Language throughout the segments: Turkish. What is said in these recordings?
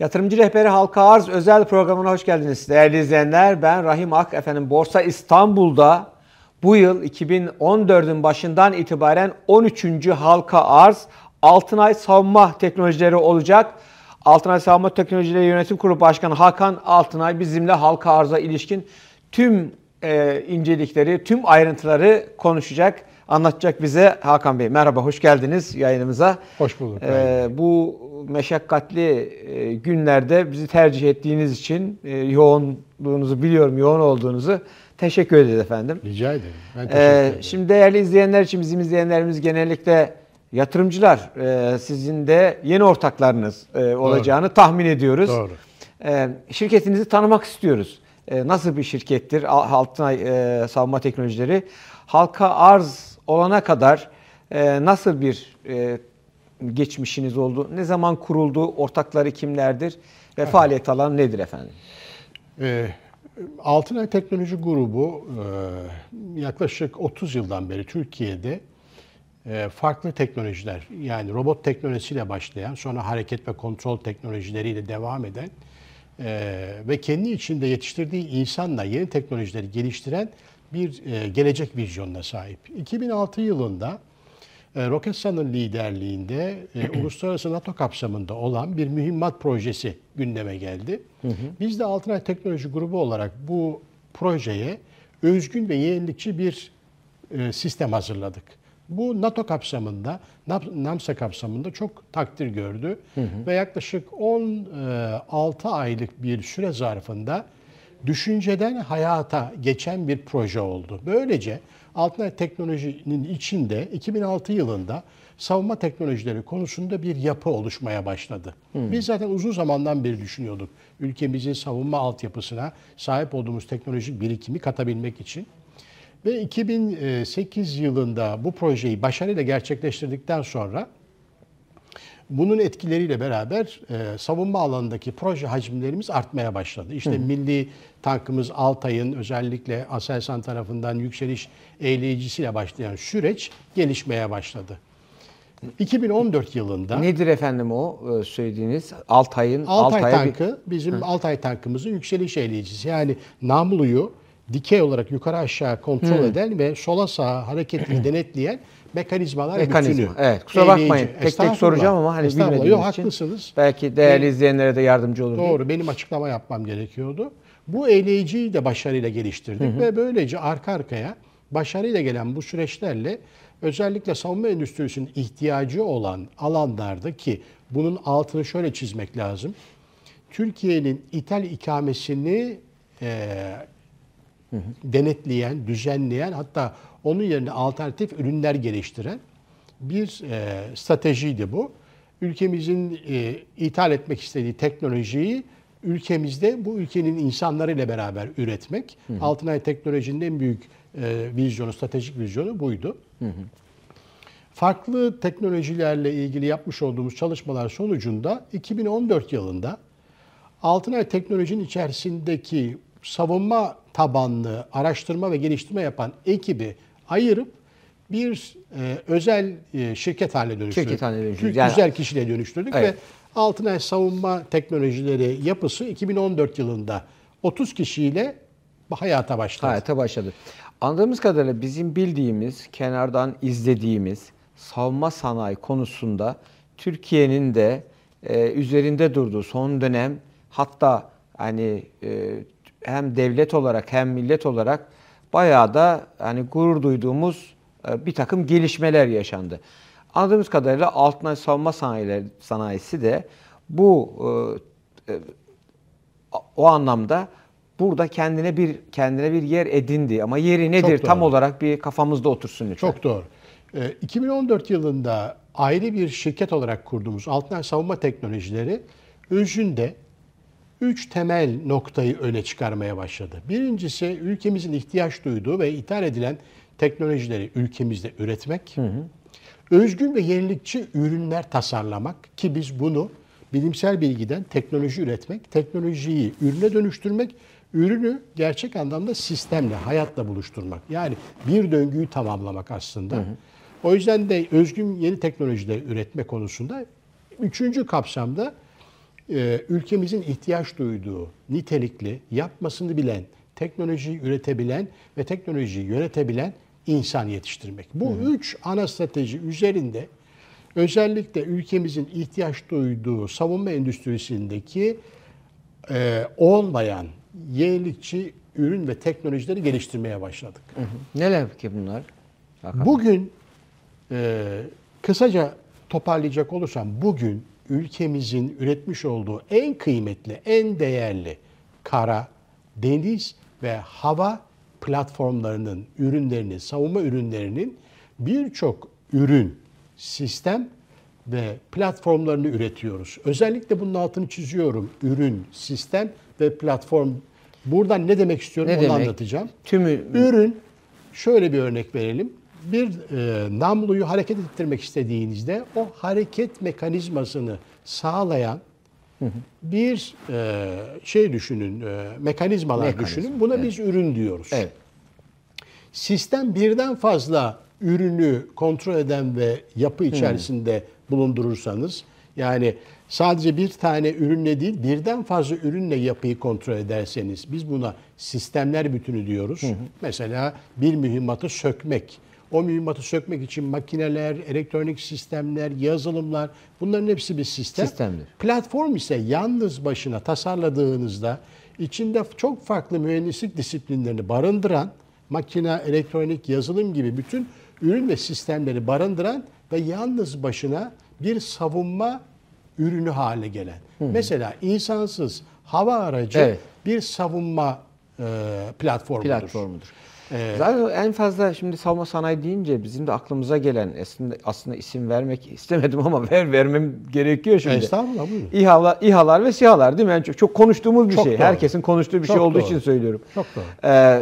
Yatırımcı Rehberi Halka Arz özel programına hoş geldiniz. Değerli izleyenler ben Rahim Ak. Efendim Borsa İstanbul'da bu yıl 2014'ün başından itibaren 13. Halka Arz Altınay Savunma Teknolojileri olacak. Altınay Savunma Teknolojileri Yönetim Kurulu Başkanı Hakan Altınay bizimle halka arza ilişkin tüm e, incelikleri, tüm ayrıntıları konuşacak anlatacak bize Hakan Bey. Merhaba, hoş geldiniz yayınımıza. Hoş bulduk. Ee, bu meşakkatli e, günlerde bizi tercih ettiğiniz için e, yoğunluğunuzu biliyorum, yoğun olduğunuzu. Teşekkür ederiz efendim. Rica ederim. Ben ee, teşekkür ederim. Ee, şimdi değerli izleyenler için bizim izleyenlerimiz genellikle yatırımcılar. E, sizin de yeni ortaklarınız e, olacağını Doğru. tahmin ediyoruz. Doğru. E, şirketinizi tanımak istiyoruz. E, nasıl bir şirkettir Altınay e, Savunma Teknolojileri? Halka arz olana kadar e, nasıl bir e, geçmişiniz oldu? Ne zaman kuruldu? Ortakları kimlerdir? Ve evet. faaliyet alanı nedir efendim? E, Altınay Teknoloji Grubu e, yaklaşık 30 yıldan beri Türkiye'de e, farklı teknolojiler yani robot teknolojisiyle başlayan sonra hareket ve kontrol teknolojileriyle devam eden e, ve kendi içinde yetiştirdiği insanla yeni teknolojileri geliştiren bir e, gelecek vizyonuna sahip. 2006 yılında e, Roketsan'ın liderliğinde e, uluslararası NATO kapsamında olan bir mühimmat projesi gündeme geldi. Biz de Altınay Teknoloji Grubu olarak bu projeye özgün ve yenilikçi bir e, sistem hazırladık. Bu NATO kapsamında, NAMSA kapsamında çok takdir gördü hı hı. ve yaklaşık 16 aylık bir süre zarfında düşünceden hayata geçen bir proje oldu. Böylece Altınay Teknoloji'nin içinde 2006 yılında savunma teknolojileri konusunda bir yapı oluşmaya başladı. Hmm. Biz zaten uzun zamandan beri düşünüyorduk. Ülkemizin savunma altyapısına sahip olduğumuz teknolojik birikimi katabilmek için. Ve 2008 yılında bu projeyi başarıyla gerçekleştirdikten sonra bunun etkileriyle beraber e, savunma alanındaki proje hacimlerimiz artmaya başladı. İşte Hı. milli tankımız Altay'ın özellikle Aselsan tarafından yükseliş eğleyicisiyle başlayan süreç gelişmeye başladı. 2014 yılında... Nedir efendim o e, söylediğiniz? Altay'ın... Altay, Altay tankı, bir... bizim Hı. Altay tankımızın yükseliş eğleyicisi. Yani namluyu dikey olarak yukarı aşağı kontrol Hı. eden ve sola sağa hareketini denetleyen mekanizmalar Mekanizma. bütünü. Evet. Kusura Eğleyici. bakmayın. Tek tek soracağım ama hani bilmediğim Yok, için. haklısınız. Belki değerli benim, izleyenlere de yardımcı olur. Doğru. Diye. Benim açıklama yapmam gerekiyordu. Bu eğleyiciyi de başarıyla geliştirdik hı hı. ve böylece arka arkaya başarıyla gelen bu süreçlerle özellikle savunma endüstrisinin ihtiyacı olan alanlarda ki bunun altını şöyle çizmek lazım. Türkiye'nin ithal ikamesini e, denetleyen, düzenleyen hatta onun yerine alternatif ürünler geliştiren bir e, stratejiydi bu. Ülkemizin e, ithal etmek istediği teknolojiyi ülkemizde bu ülkenin insanlarıyla beraber üretmek. Hı hı. Altınay Teknoloji'nin en büyük e, vizyonu, stratejik vizyonu buydu. Hı hı. Farklı teknolojilerle ilgili yapmış olduğumuz çalışmalar sonucunda 2014 yılında Altınay Teknoloji'nin içerisindeki savunma tabanlı araştırma ve geliştirme yapan ekibi ayırıp bir e, özel e, şirket haline dönüştürdük. Şirket haline dönüştürdük. Yani, Güzel kişiliğe dönüştürdük evet. ve altına Savunma Teknolojileri yapısı 2014 yılında 30 kişiyle hayata başladı. Hayata başladı. Anladığımız kadarıyla bizim bildiğimiz, kenardan izlediğimiz savunma sanayi konusunda Türkiye'nin de e, üzerinde durduğu son dönem hatta hani e, hem devlet olarak hem millet olarak bayağı da hani gurur duyduğumuz e, bir takım gelişmeler yaşandı. Anladığımız kadarıyla altın savunma sanayileri, sanayisi de bu e, e, o anlamda burada kendine bir kendine bir yer edindi ama yeri nedir tam olarak bir kafamızda otursun lütfen. Çok doğru. 2014 yılında ayrı bir şirket olarak kurduğumuz Altınay Savunma Teknolojileri özünde üç temel noktayı öne çıkarmaya başladı. Birincisi ülkemizin ihtiyaç duyduğu ve ithal edilen teknolojileri ülkemizde üretmek. Hı hı. Özgün ve yenilikçi ürünler tasarlamak ki biz bunu bilimsel bilgiden teknoloji üretmek, teknolojiyi ürüne dönüştürmek, ürünü gerçek anlamda sistemle, hayatla buluşturmak. Yani bir döngüyü tamamlamak aslında. Hı hı. O yüzden de özgün yeni teknolojileri üretme konusunda üçüncü kapsamda e, ülkemizin ihtiyaç duyduğu nitelikli, yapmasını bilen, teknolojiyi üretebilen ve teknolojiyi yönetebilen insan yetiştirmek. Bu hı hı. üç ana strateji üzerinde özellikle ülkemizin ihtiyaç duyduğu savunma endüstrisindeki e, olmayan yenilikçi ürün ve teknolojileri geliştirmeye başladık. Hı hı. Neler ki bunlar? Bakalım. Bugün e, kısaca toparlayacak olursam bugün ülkemizin üretmiş olduğu en kıymetli, en değerli kara, deniz ve hava platformlarının ürünlerini, savunma ürünlerinin birçok ürün, sistem ve platformlarını üretiyoruz. Özellikle bunun altını çiziyorum. Ürün, sistem ve platform. Buradan ne demek istiyorum ne onu demek? anlatacağım. Tümü... Ürün, şöyle bir örnek verelim bir e, namluyu hareket ettirmek istediğinizde o hareket mekanizmasını sağlayan bir e, şey düşünün, e, mekanizmalar Mekanizm, düşünün. Buna evet. biz ürün diyoruz. Evet. Sistem birden fazla ürünü kontrol eden ve yapı hmm. içerisinde hı. bulundurursanız yani sadece bir tane ürünle değil birden fazla ürünle yapıyı kontrol ederseniz biz buna sistemler bütünü diyoruz. Hı Mesela bir mühimmatı sökmek o mühimmatı sökmek için makineler, elektronik sistemler, yazılımlar bunların hepsi bir sistem. Sistemdir. Platform ise yalnız başına tasarladığınızda içinde çok farklı mühendislik disiplinlerini barındıran makine, elektronik, yazılım gibi bütün ürün ve sistemleri barındıran ve yalnız başına bir savunma ürünü hale gelen. Hı Mesela insansız hava aracı evet. bir savunma e, platformudur. platformudur. Evet. Zaten en fazla şimdi savunma sanayi deyince bizim de aklımıza gelen aslında, aslında isim vermek istemedim ama ver vermem gerekiyor şimdi. Estağfurullah buyurun. İHA'lar, İHA'lar ve SİHA'lar değil mi? Yani çok, çok konuştuğumuz bir çok şey. Doğru. Herkesin konuştuğu bir çok şey olduğu doğru. için söylüyorum. Çok doğru. Ee,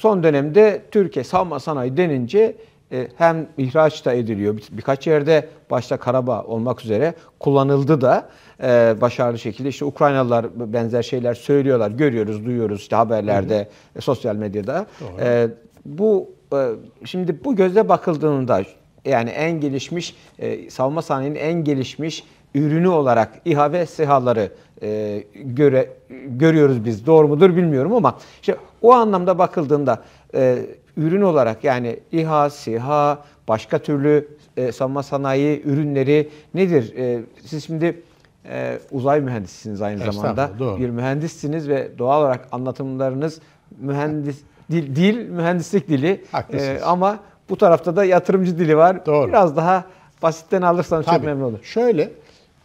son dönemde Türkiye savunma sanayi denince e, hem ihraç da ediliyor. Bir, birkaç yerde başta Karabağ olmak üzere kullanıldı da e, başarılı şekilde. İşte Ukraynalılar benzer şeyler söylüyorlar. Görüyoruz, duyuyoruz işte haberlerde, hı hı. E, sosyal medyada. E, bu e, şimdi bu gözle bakıldığında yani en gelişmiş e, savunma sanayinin en gelişmiş ürünü olarak İHA ve SİHA'ları e, göre görüyoruz biz. Doğru mudur bilmiyorum ama işte o anlamda bakıldığında e, ürün olarak yani İHA, SİHA, başka türlü e, savunma sanayi ürünleri nedir? E, siz şimdi e, uzay mühendisisiniz aynı zamanda. Doğru. Bir mühendissiniz ve doğal olarak anlatımlarınız mühendis dil, dil mühendislik dili. Haklısınız. E, ama bu tarafta da yatırımcı dili var. Doğru. Biraz daha basitten alırsanız Tabii. çok memnun olurum. Şöyle,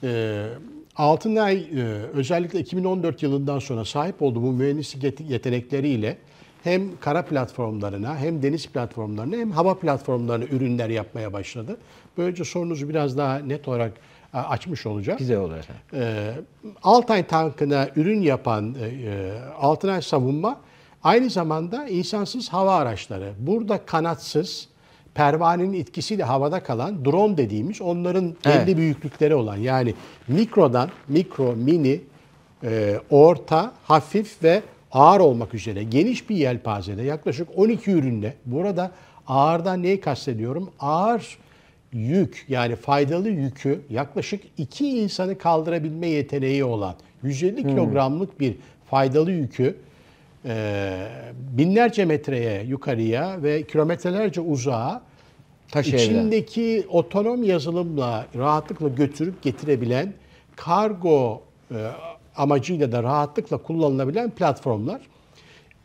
e, Altınay e, özellikle 2014 yılından sonra sahip olduğum mühendislik yetenekleriyle hem kara platformlarına hem deniz platformlarına hem hava platformlarına ürünler yapmaya başladı. Böylece sorunuzu biraz daha net olarak e, açmış olacak. Güzel olur efendim. E, Altay tankına ürün yapan e, e, Altınay Savunma aynı zamanda insansız hava araçları. Burada kanatsız, pervanenin etkisiyle havada kalan drone dediğimiz onların belli evet. büyüklükleri olan yani mikrodan mikro, mini, e, orta, hafif ve ağır olmak üzere geniş bir yelpazede yaklaşık 12 ürünle burada ağırdan neyi kastediyorum? Ağır yük yani faydalı yükü yaklaşık iki insanı kaldırabilme yeteneği olan 150 hmm. kilogramlık bir faydalı yükü e, binlerce metreye yukarıya ve kilometrelerce uzağa Taşıyla. içindeki otonom yazılımla rahatlıkla götürüp getirebilen kargo e, amacıyla da rahatlıkla kullanılabilen platformlar.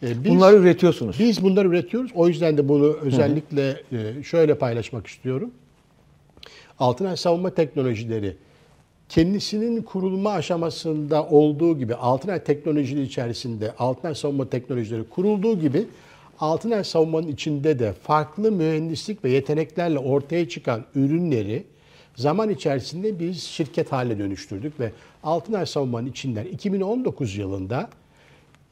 Ee, biz, bunları üretiyorsunuz. Biz bunları üretiyoruz. O yüzden de bunu özellikle e, şöyle paylaşmak istiyorum. Altınay Savunma Teknolojileri kendisinin kurulma aşamasında olduğu gibi Altınay Teknolojileri içerisinde Altınay Savunma Teknolojileri kurulduğu gibi Altınay Savunma'nın içinde de farklı mühendislik ve yeteneklerle ortaya çıkan ürünleri zaman içerisinde biz şirket haline dönüştürdük ve Altınay Savunma'nın içinden 2019 yılında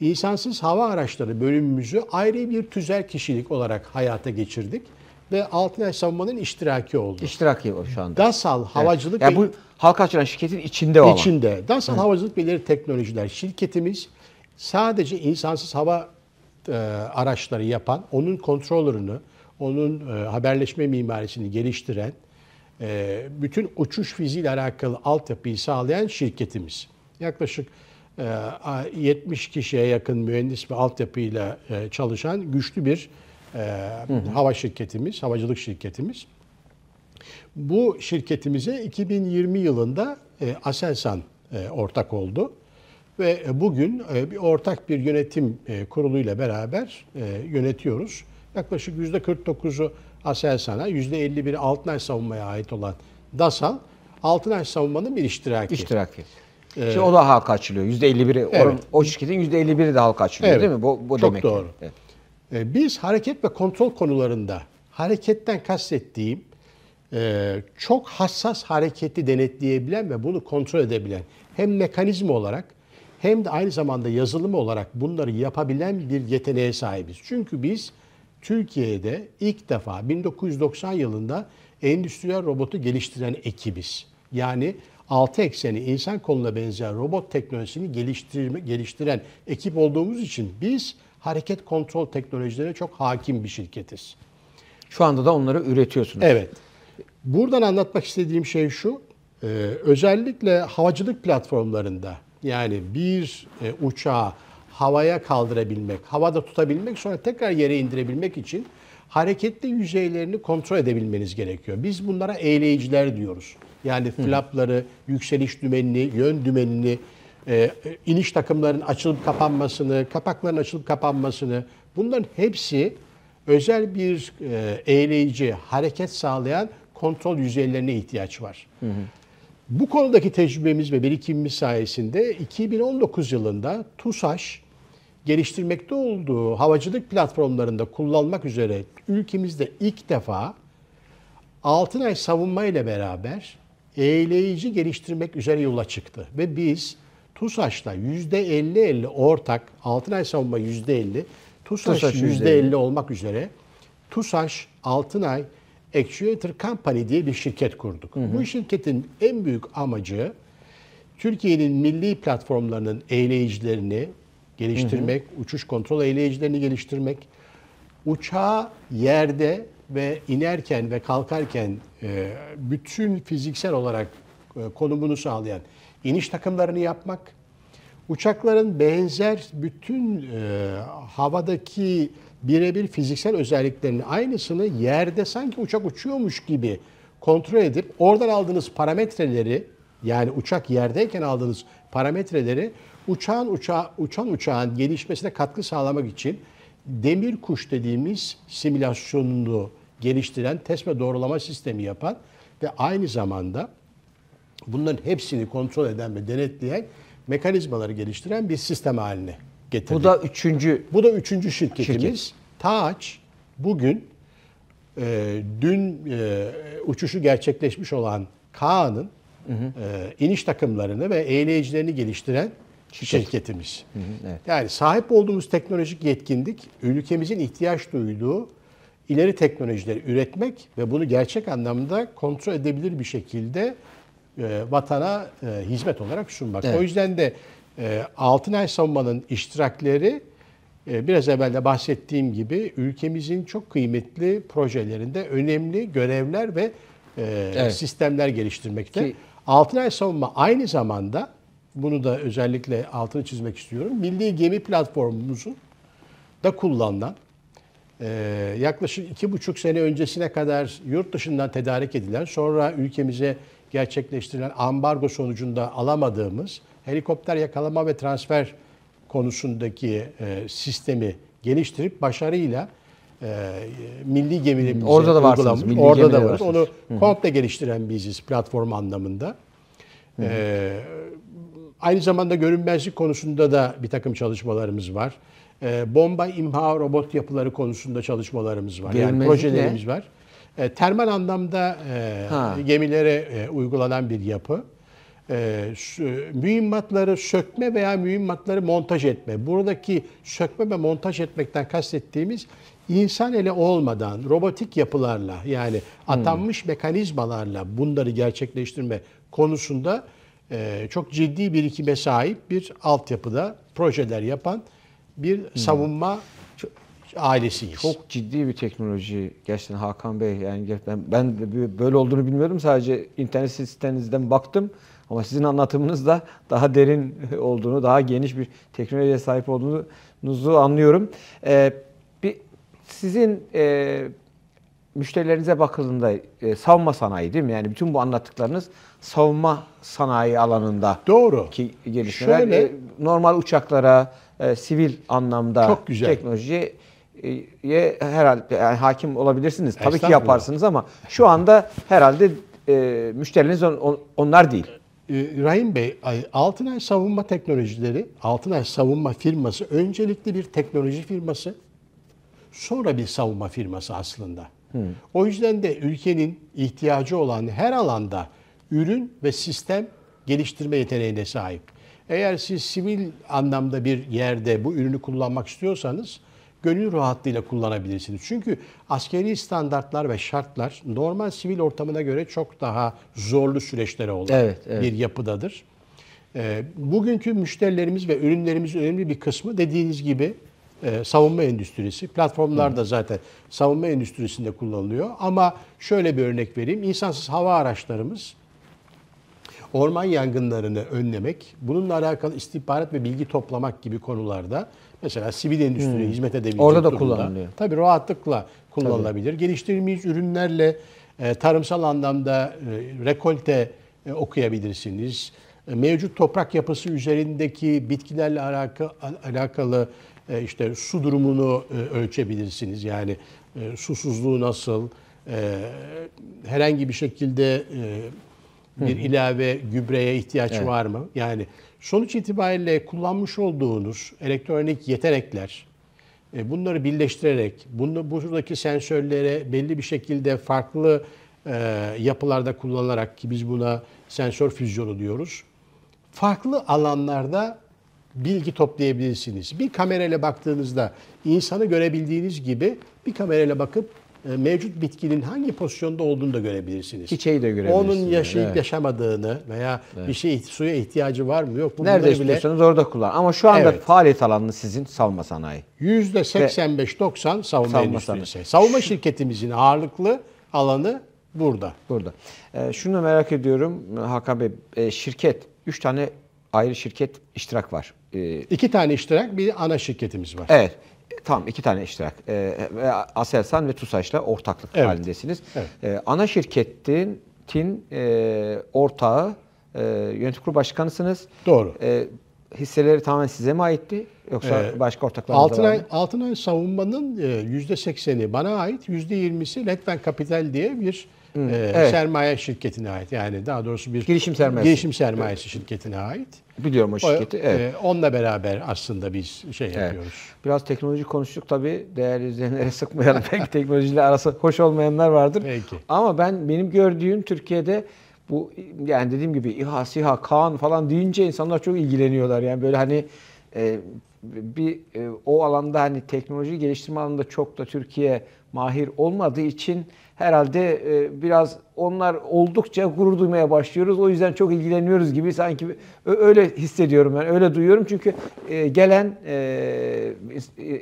insansız Hava Araçları bölümümüzü ayrı bir tüzel kişilik olarak hayata geçirdik ve Altınay Savunma'nın iştiraki oldu. İştiraki o şu anda. DASAL Havacılık evet. yani bu halka açılan şirketin içinde o İçinde. Ama. DASAL Hı. Havacılık Belirli Teknolojiler şirketimiz sadece insansız hava e, araçları yapan, onun kontrolörünü, onun e, haberleşme mimarisini geliştiren e, bütün uçuş fiziğiyle alakalı altyapıyı sağlayan şirketimiz. Yaklaşık 70 e, kişiye yakın mühendis ve altyapıyla e, çalışan güçlü bir hava şirketimiz, havacılık şirketimiz. Bu şirketimize 2020 yılında Aselsan ortak oldu ve bugün bir ortak bir yönetim kuruluyla beraber yönetiyoruz. Yaklaşık %49'u Aselsan'a, %51'i Altınay Savunma'ya ait olan DASAL, Altınay Savunma'nın bir iştiraki. İştiraki. Ee, Şimdi o da halka açılıyor. %51'i, evet. o, o şirketin %51'i de halka açılıyor evet. değil mi? Bu, bu Çok demek. doğru. Evet. Ee, biz hareket ve kontrol konularında hareketten kastettiğim e, çok hassas hareketi denetleyebilen ve bunu kontrol edebilen hem mekanizma olarak hem de aynı zamanda yazılım olarak bunları yapabilen bir yeteneğe sahibiz. Çünkü biz Türkiye'de ilk defa 1990 yılında endüstriyel robotu geliştiren ekibiz. Yani 6 ekseni insan koluna benzer robot teknolojisini geliştirme, geliştiren ekip olduğumuz için biz hareket kontrol teknolojilerine çok hakim bir şirketiz. Şu anda da onları üretiyorsunuz. Evet. Buradan anlatmak istediğim şey şu. E, özellikle havacılık platformlarında yani bir e, uçağa havaya kaldırabilmek, havada tutabilmek, sonra tekrar yere indirebilmek için hareketli yüzeylerini kontrol edebilmeniz gerekiyor. Biz bunlara eğleyiciler diyoruz. Yani flapları, yükseliş dümenini, yön dümenini, e, iniş takımların açılıp kapanmasını, kapakların açılıp kapanmasını bunların hepsi özel bir e, eğleyici, hareket sağlayan kontrol yüzeylerine ihtiyaç var. Bu konudaki tecrübemiz ve birikimimiz sayesinde 2019 yılında TUSAŞ geliştirmekte olduğu havacılık platformlarında kullanmak üzere ülkemizde ilk defa Altınay savunma ile beraber eğleyici geliştirmek üzere yola çıktı. Ve biz TUSAŞ'la %50-50 ortak, Altınay savunma %50, TUSAŞ, TUSAŞ %50 olmak üzere TUSAŞ, Altınay, Actuator Company diye bir şirket kurduk. Hı hı. Bu şirketin en büyük amacı Türkiye'nin milli platformlarının eğleyicilerini geliştirmek, hı hı. uçuş kontrol eyleyicilerini geliştirmek, uçağı yerde ve inerken ve kalkarken e, bütün fiziksel olarak e, konumunu sağlayan iniş takımlarını yapmak, uçakların benzer bütün e, havadaki birebir fiziksel özelliklerini aynısını yerde sanki uçak uçuyormuş gibi kontrol edip oradan aldığınız parametreleri yani uçak yerdeyken aldığınız parametreleri uçağın uçağı, uçan uçağın gelişmesine katkı sağlamak için demir kuş dediğimiz simülasyonunu geliştiren test ve doğrulama sistemi yapan ve aynı zamanda bunların hepsini kontrol eden ve denetleyen mekanizmaları geliştiren bir sistem haline getirdi. Bu da üçüncü. Bu da üçüncü şirketimiz. Şirket. Taç bugün e, dün e, uçuşu gerçekleşmiş olan Kaan'ın e, iniş takımlarını ve eğleyicilerini geliştiren Şirket. Şey. şirketimiz. Hı hı, evet. Yani sahip olduğumuz teknolojik yetkinlik ülkemizin ihtiyaç duyduğu ileri teknolojileri üretmek ve bunu gerçek anlamda kontrol edebilir bir şekilde e, vatana e, hizmet olarak sunmak. Evet. O yüzden de e, Altınay Savunma'nın iştirakleri e, biraz evvel de bahsettiğim gibi ülkemizin çok kıymetli projelerinde önemli görevler ve e, evet. sistemler geliştirmekte. Ki, Altınay Savunma aynı zamanda bunu da özellikle altını çizmek istiyorum. Milli gemi platformumuzu da kullanılan e, yaklaşık iki buçuk sene öncesine kadar yurt dışından tedarik edilen sonra ülkemize gerçekleştirilen ambargo sonucunda alamadığımız helikopter yakalama ve transfer konusundaki e, sistemi geliştirip başarıyla e, milli gemilerimizi orada da varsınız. Milli orada da varız. Onu komple geliştiren biziz platform anlamında. Hı-hı. E, Aynı zamanda görünmezlik konusunda da bir takım çalışmalarımız var. E, bomba imha robot yapıları konusunda çalışmalarımız var. Görünmezlik yani projelerimiz var. E, termal anlamda e, gemilere e, uygulanan bir yapı. E, mühimmatları sökme veya mühimmatları montaj etme. Buradaki sökme ve montaj etmekten kastettiğimiz insan eli olmadan robotik yapılarla yani hmm. atanmış hmm. mekanizmalarla bunları gerçekleştirme konusunda ee, çok ciddi bir birikime sahip bir altyapıda projeler yapan bir hmm. savunma hmm. ailesiyiz. Çok ciddi bir teknoloji gerçekten Hakan Bey. Yani gerçekten ben böyle olduğunu bilmiyordum. Sadece internet sitenizden baktım. Ama sizin anlatımınız daha derin olduğunu, daha geniş bir teknolojiye sahip olduğunuzu anlıyorum. Ee, bir sizin e, müşterilerinize bakıldığında e, savunma sanayi değil mi? Yani bütün bu anlattıklarınız savunma sanayi alanında Doğru. ki gelişmeler. Şöyle, e, normal uçaklara, e, sivil anlamda çok güzel. teknolojiye e, herhalde yani hakim olabilirsiniz. Tabii ki yaparsınız ama şu anda herhalde e, müşterileriniz on, on, onlar değil. E, Rahim Bey, Altınay Savunma Teknolojileri, Altınay Savunma firması öncelikli bir teknoloji firması, sonra bir savunma firması aslında. Hı. O yüzden de ülkenin ihtiyacı olan her alanda ürün ve sistem geliştirme yeteneğine sahip. Eğer siz sivil anlamda bir yerde bu ürünü kullanmak istiyorsanız gönül rahatlığıyla kullanabilirsiniz. Çünkü askeri standartlar ve şartlar normal sivil ortamına göre çok daha zorlu süreçlere olan evet, evet. bir yapıdadır. Ee, bugünkü müşterilerimiz ve ürünlerimiz önemli bir kısmı dediğiniz gibi e, savunma endüstrisi. Platformlar da zaten savunma endüstrisinde kullanılıyor. Ama şöyle bir örnek vereyim. İnsansız hava araçlarımız orman yangınlarını önlemek, bununla alakalı istihbarat ve bilgi toplamak gibi konularda mesela sivil endüstriye hmm. hizmet edebilecek Orada da kullanılıyor. Tabii rahatlıkla kullanılabilir. Tabii. Geliştirilmiş ürünlerle e, tarımsal anlamda e, rekolte okuyabilirsiniz. mevcut toprak yapısı üzerindeki bitkilerle alakalı e, işte su durumunu e, ölçebilirsiniz. Yani e, susuzluğu nasıl, herhangi bir şekilde bir ilave gübreye ihtiyaç evet. var mı? Yani sonuç itibariyle kullanmış olduğunuz elektronik yetenekler, bunları birleştirerek, bunu buradaki sensörlere belli bir şekilde farklı yapılarda kullanarak ki biz buna sensör füzyonu diyoruz, farklı alanlarda bilgi toplayabilirsiniz. Bir kamerayla baktığınızda insanı görebildiğiniz gibi bir kamerayla bakıp e, mevcut bitkinin hangi pozisyonda olduğunu da görebilirsiniz. Çiçeği de görebilirsiniz. Onun yaşayıp evet. yaşamadığını veya evet. bir şey suya ihtiyacı var mı yok mu? Nerede istiyorsanız bile... orada kullan. Ama şu anda evet. faaliyet alanı sizin savunma sanayi. %85-90 savunma, savunma Sanayi. Savunma şirketimizin ağırlıklı alanı burada. Burada. E, şunu merak ediyorum Hakan Bey. E, şirket 3 tane ayrı şirket iştirak var. E, iki tane iştirak, bir ana şirketimiz var. Evet. Tam iki tane iştirak. E, Aselsan ve TUSAŞ'la ortaklık evet. halindesiniz. Evet. E, ana şirketin tin e, ortağı e, yönetim kurulu başkanısınız. Doğru. E, hisseleri tamamen size mi aitti yoksa ee, başka ortaklarınız Altınay, var mı? Altınay Savunma'nın %80'i e, bana ait, %20'si Letven Kapital diye bir Hı, e, evet. sermaye şirketine ait. Yani daha doğrusu bir girişim sermayesi, girişim sermayesi evet. şirketine ait. Biliyorum o şirketi. O, evet. E, onunla beraber aslında biz şey evet. yapıyoruz. Biraz teknoloji konuştuk tabii. Değerli izleyenlere sıkmayalım. Belki teknolojiyle arası hoş olmayanlar vardır. Peki. Ama ben benim gördüğüm Türkiye'de bu yani dediğim gibi İHA, SİHA, Kaan falan deyince insanlar çok ilgileniyorlar. Yani böyle hani e, bir e, o alanda hani teknoloji geliştirme alanında çok da Türkiye mahir olmadığı için herhalde e, biraz onlar oldukça gurur duymaya başlıyoruz. O yüzden çok ilgileniyoruz gibi sanki öyle hissediyorum ben, öyle duyuyorum. Çünkü e, gelen e,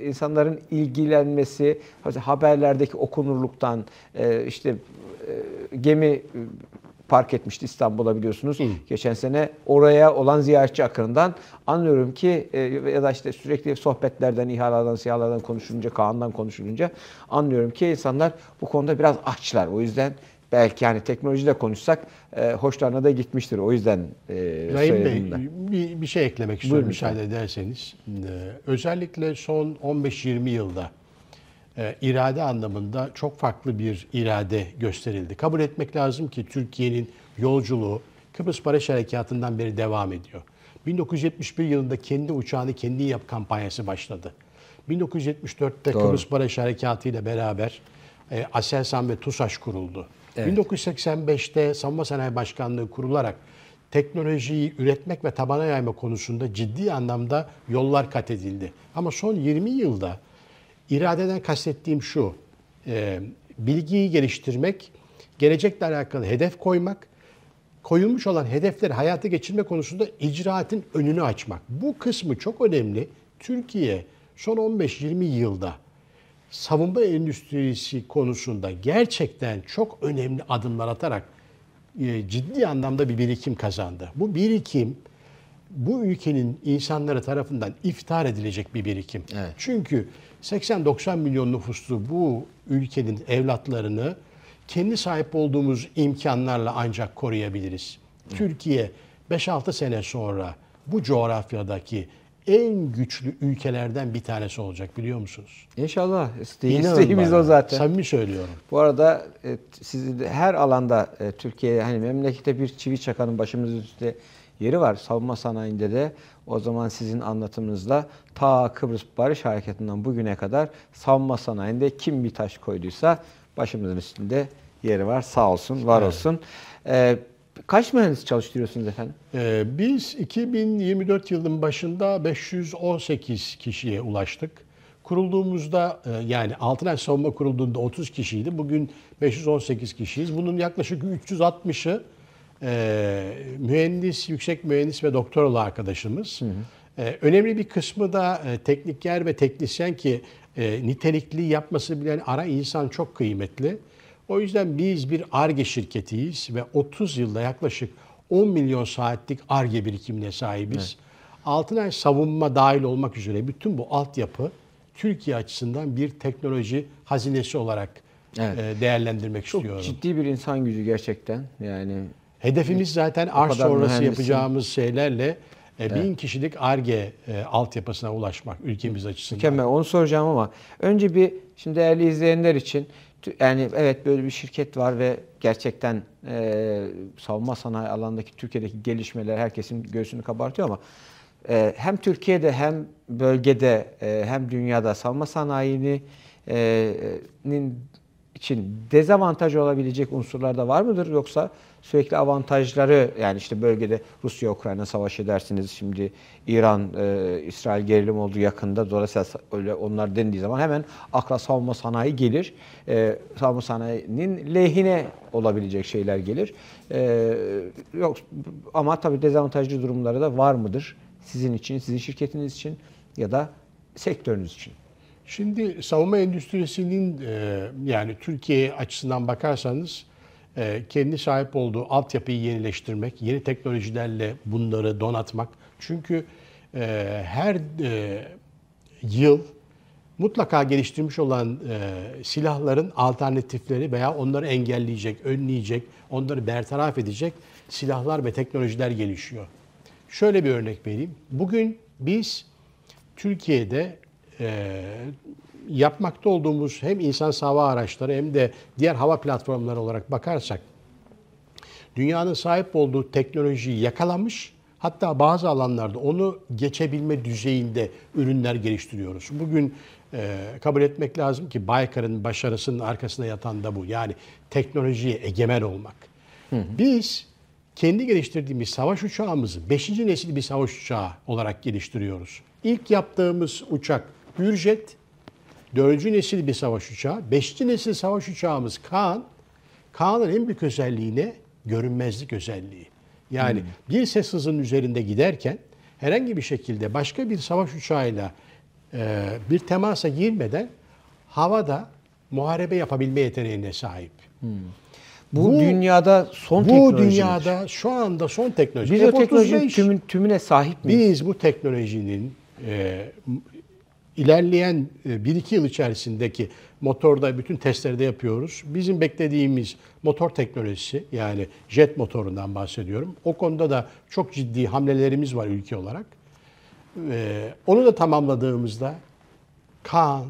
insanların ilgilenmesi, haberlerdeki okunurluktan, işte gemi park etmişti İstanbul'a biliyorsunuz. Hı. Geçen sene oraya olan ziyaretçi akınından anlıyorum ki e, ya da işte sürekli sohbetlerden, ihaladan, siyahlardan konuşulunca, Kaan'dan konuşulunca anlıyorum ki insanlar bu konuda biraz açlar. O yüzden belki yani teknolojiyle konuşsak e, hoşlarına da gitmiştir. O yüzden e, Rahim Bey bir, bir şey eklemek istiyorum müsaade ederseniz. Ee, özellikle son 15-20 yılda e, irade anlamında çok farklı bir irade gösterildi. Kabul etmek lazım ki Türkiye'nin yolculuğu Kıbrıs Barış Harekatı'ndan beri devam ediyor. 1971 yılında kendi uçağını kendi yap kampanyası başladı. 1974'te Doğru. Kıbrıs Barış Harekatı ile beraber e, Aselsan ve TUSAŞ kuruldu. Evet. 1985'te Savunma Sanayi Başkanlığı kurularak teknolojiyi üretmek ve tabana yayma konusunda ciddi anlamda yollar kat edildi. Ama son 20 yılda İradeden kastettiğim şu, e, bilgiyi geliştirmek, gelecekle alakalı hedef koymak, koyulmuş olan hedefleri hayata geçirme konusunda icraatın önünü açmak. Bu kısmı çok önemli. Türkiye son 15-20 yılda savunma endüstrisi konusunda gerçekten çok önemli adımlar atarak e, ciddi anlamda bir birikim kazandı. Bu birikim bu ülkenin insanları tarafından iftar edilecek bir birikim. Evet. Çünkü 80-90 milyon nüfuslu bu ülkenin evlatlarını kendi sahip olduğumuz imkanlarla ancak koruyabiliriz. Hı. Türkiye 5-6 sene sonra bu coğrafyadaki en güçlü ülkelerden bir tanesi olacak biliyor musunuz? İnşallah. İsteğimiz, isteğimiz o zaten. Samimi söylüyorum. Bu arada e, sizi her alanda e, Türkiye'ye hani memlekete bir çivi çakanın başımız üstte yeri var. Savunma sanayinde de o zaman sizin anlatımınızla ta Kıbrıs Barış Hareketinden bugüne kadar savunma sanayinde kim bir taş koyduysa başımızın üstünde yeri var. Sağ olsun, var olsun. Ee, Kaç mühendis çalıştırıyorsunuz efendim? Ee, biz 2024 yılının başında 518 kişiye ulaştık. Kurulduğumuzda e, yani Altınay Savunma kurulduğunda 30 kişiydi. Bugün 518 kişiyiz. Bunun yaklaşık 360'ı e, mühendis, yüksek mühendis ve doktoralı arkadaşımız. Hı hı. E, önemli bir kısmı da e, tekniker ve teknisyen ki e, nitelikli yapması bilen ara insan çok kıymetli. O yüzden biz bir ARGE şirketiyiz ve 30 yılda yaklaşık 10 milyon saatlik ARGE birikimine sahibiz. Evet. Altınay savunma dahil olmak üzere bütün bu altyapı Türkiye açısından bir teknoloji hazinesi olarak evet. E, değerlendirmek Çok istiyorum. Çok ciddi bir insan gücü gerçekten. Yani Hedefimiz e, zaten arz sonrası mühendisin. yapacağımız şeylerle e, evet. bin kişilik ARGE e, altyapısına ulaşmak ülkemiz açısından. Mükemmel onu soracağım ama önce bir şimdi değerli izleyenler için yani evet böyle bir şirket var ve gerçekten e, savunma sanayi alandaki Türkiye'deki gelişmeler herkesin göğsünü kabartıyor ama e, hem Türkiye'de hem bölgede e, hem dünyada savunma sanayinin e, e, için dezavantaj olabilecek unsurlar da var mıdır? Yoksa sürekli avantajları yani işte bölgede Rusya-Ukrayna savaşı dersiniz şimdi İran-İsrail e, gerilim oldu yakında dolayısıyla öyle onlar dendiği zaman hemen akla savunma sanayi gelir. E, savunma sanayinin lehine olabilecek şeyler gelir. E, yok ama tabii dezavantajlı durumları da var mıdır? Sizin için, sizin şirketiniz için ya da sektörünüz için. Şimdi savunma endüstrisinin e, yani Türkiye açısından bakarsanız e, kendi sahip olduğu altyapıyı yenileştirmek, yeni teknolojilerle bunları donatmak. Çünkü e, her yıl mutlaka geliştirmiş olan silahların alternatifleri veya onları engelleyecek, önleyecek, onları bertaraf edecek silahlar ve teknolojiler gelişiyor. Şöyle bir örnek vereyim. Bugün biz Türkiye'de e, yapmakta olduğumuz hem insan hava araçları hem de diğer hava platformları olarak bakarsak dünyanın sahip olduğu teknolojiyi yakalamış hatta bazı alanlarda onu geçebilme düzeyinde ürünler geliştiriyoruz. Bugün e, kabul etmek lazım ki Baykar'ın başarısının arkasında yatan da bu. Yani teknolojiye egemen olmak. Hı hı. Biz kendi geliştirdiğimiz savaş uçağımızı 5. nesil bir savaş uçağı olarak geliştiriyoruz. İlk yaptığımız uçak Hürjet, dördüncü nesil bir savaş uçağı. Beşinci nesil savaş uçağımız Kaan. Kaan'ın en büyük özelliği ne? Görünmezlik özelliği. Yani hmm. bir ses hızının üzerinde giderken herhangi bir şekilde başka bir savaş uçağıyla e, bir temasa girmeden havada muharebe yapabilme yeteneğine sahip. Hmm. Bu, bu dünyada son bu teknoloji. Bu dünyada şu anda son teknoloji. Biz o teknolojinin tümün, tümüne sahip miyiz? Biz bu teknolojinin e, ilerleyen 1-2 e, yıl içerisindeki motorda bütün testlerde yapıyoruz. Bizim beklediğimiz motor teknolojisi yani jet motorundan bahsediyorum. O konuda da çok ciddi hamlelerimiz var ülke olarak. E, onu da tamamladığımızda Kaan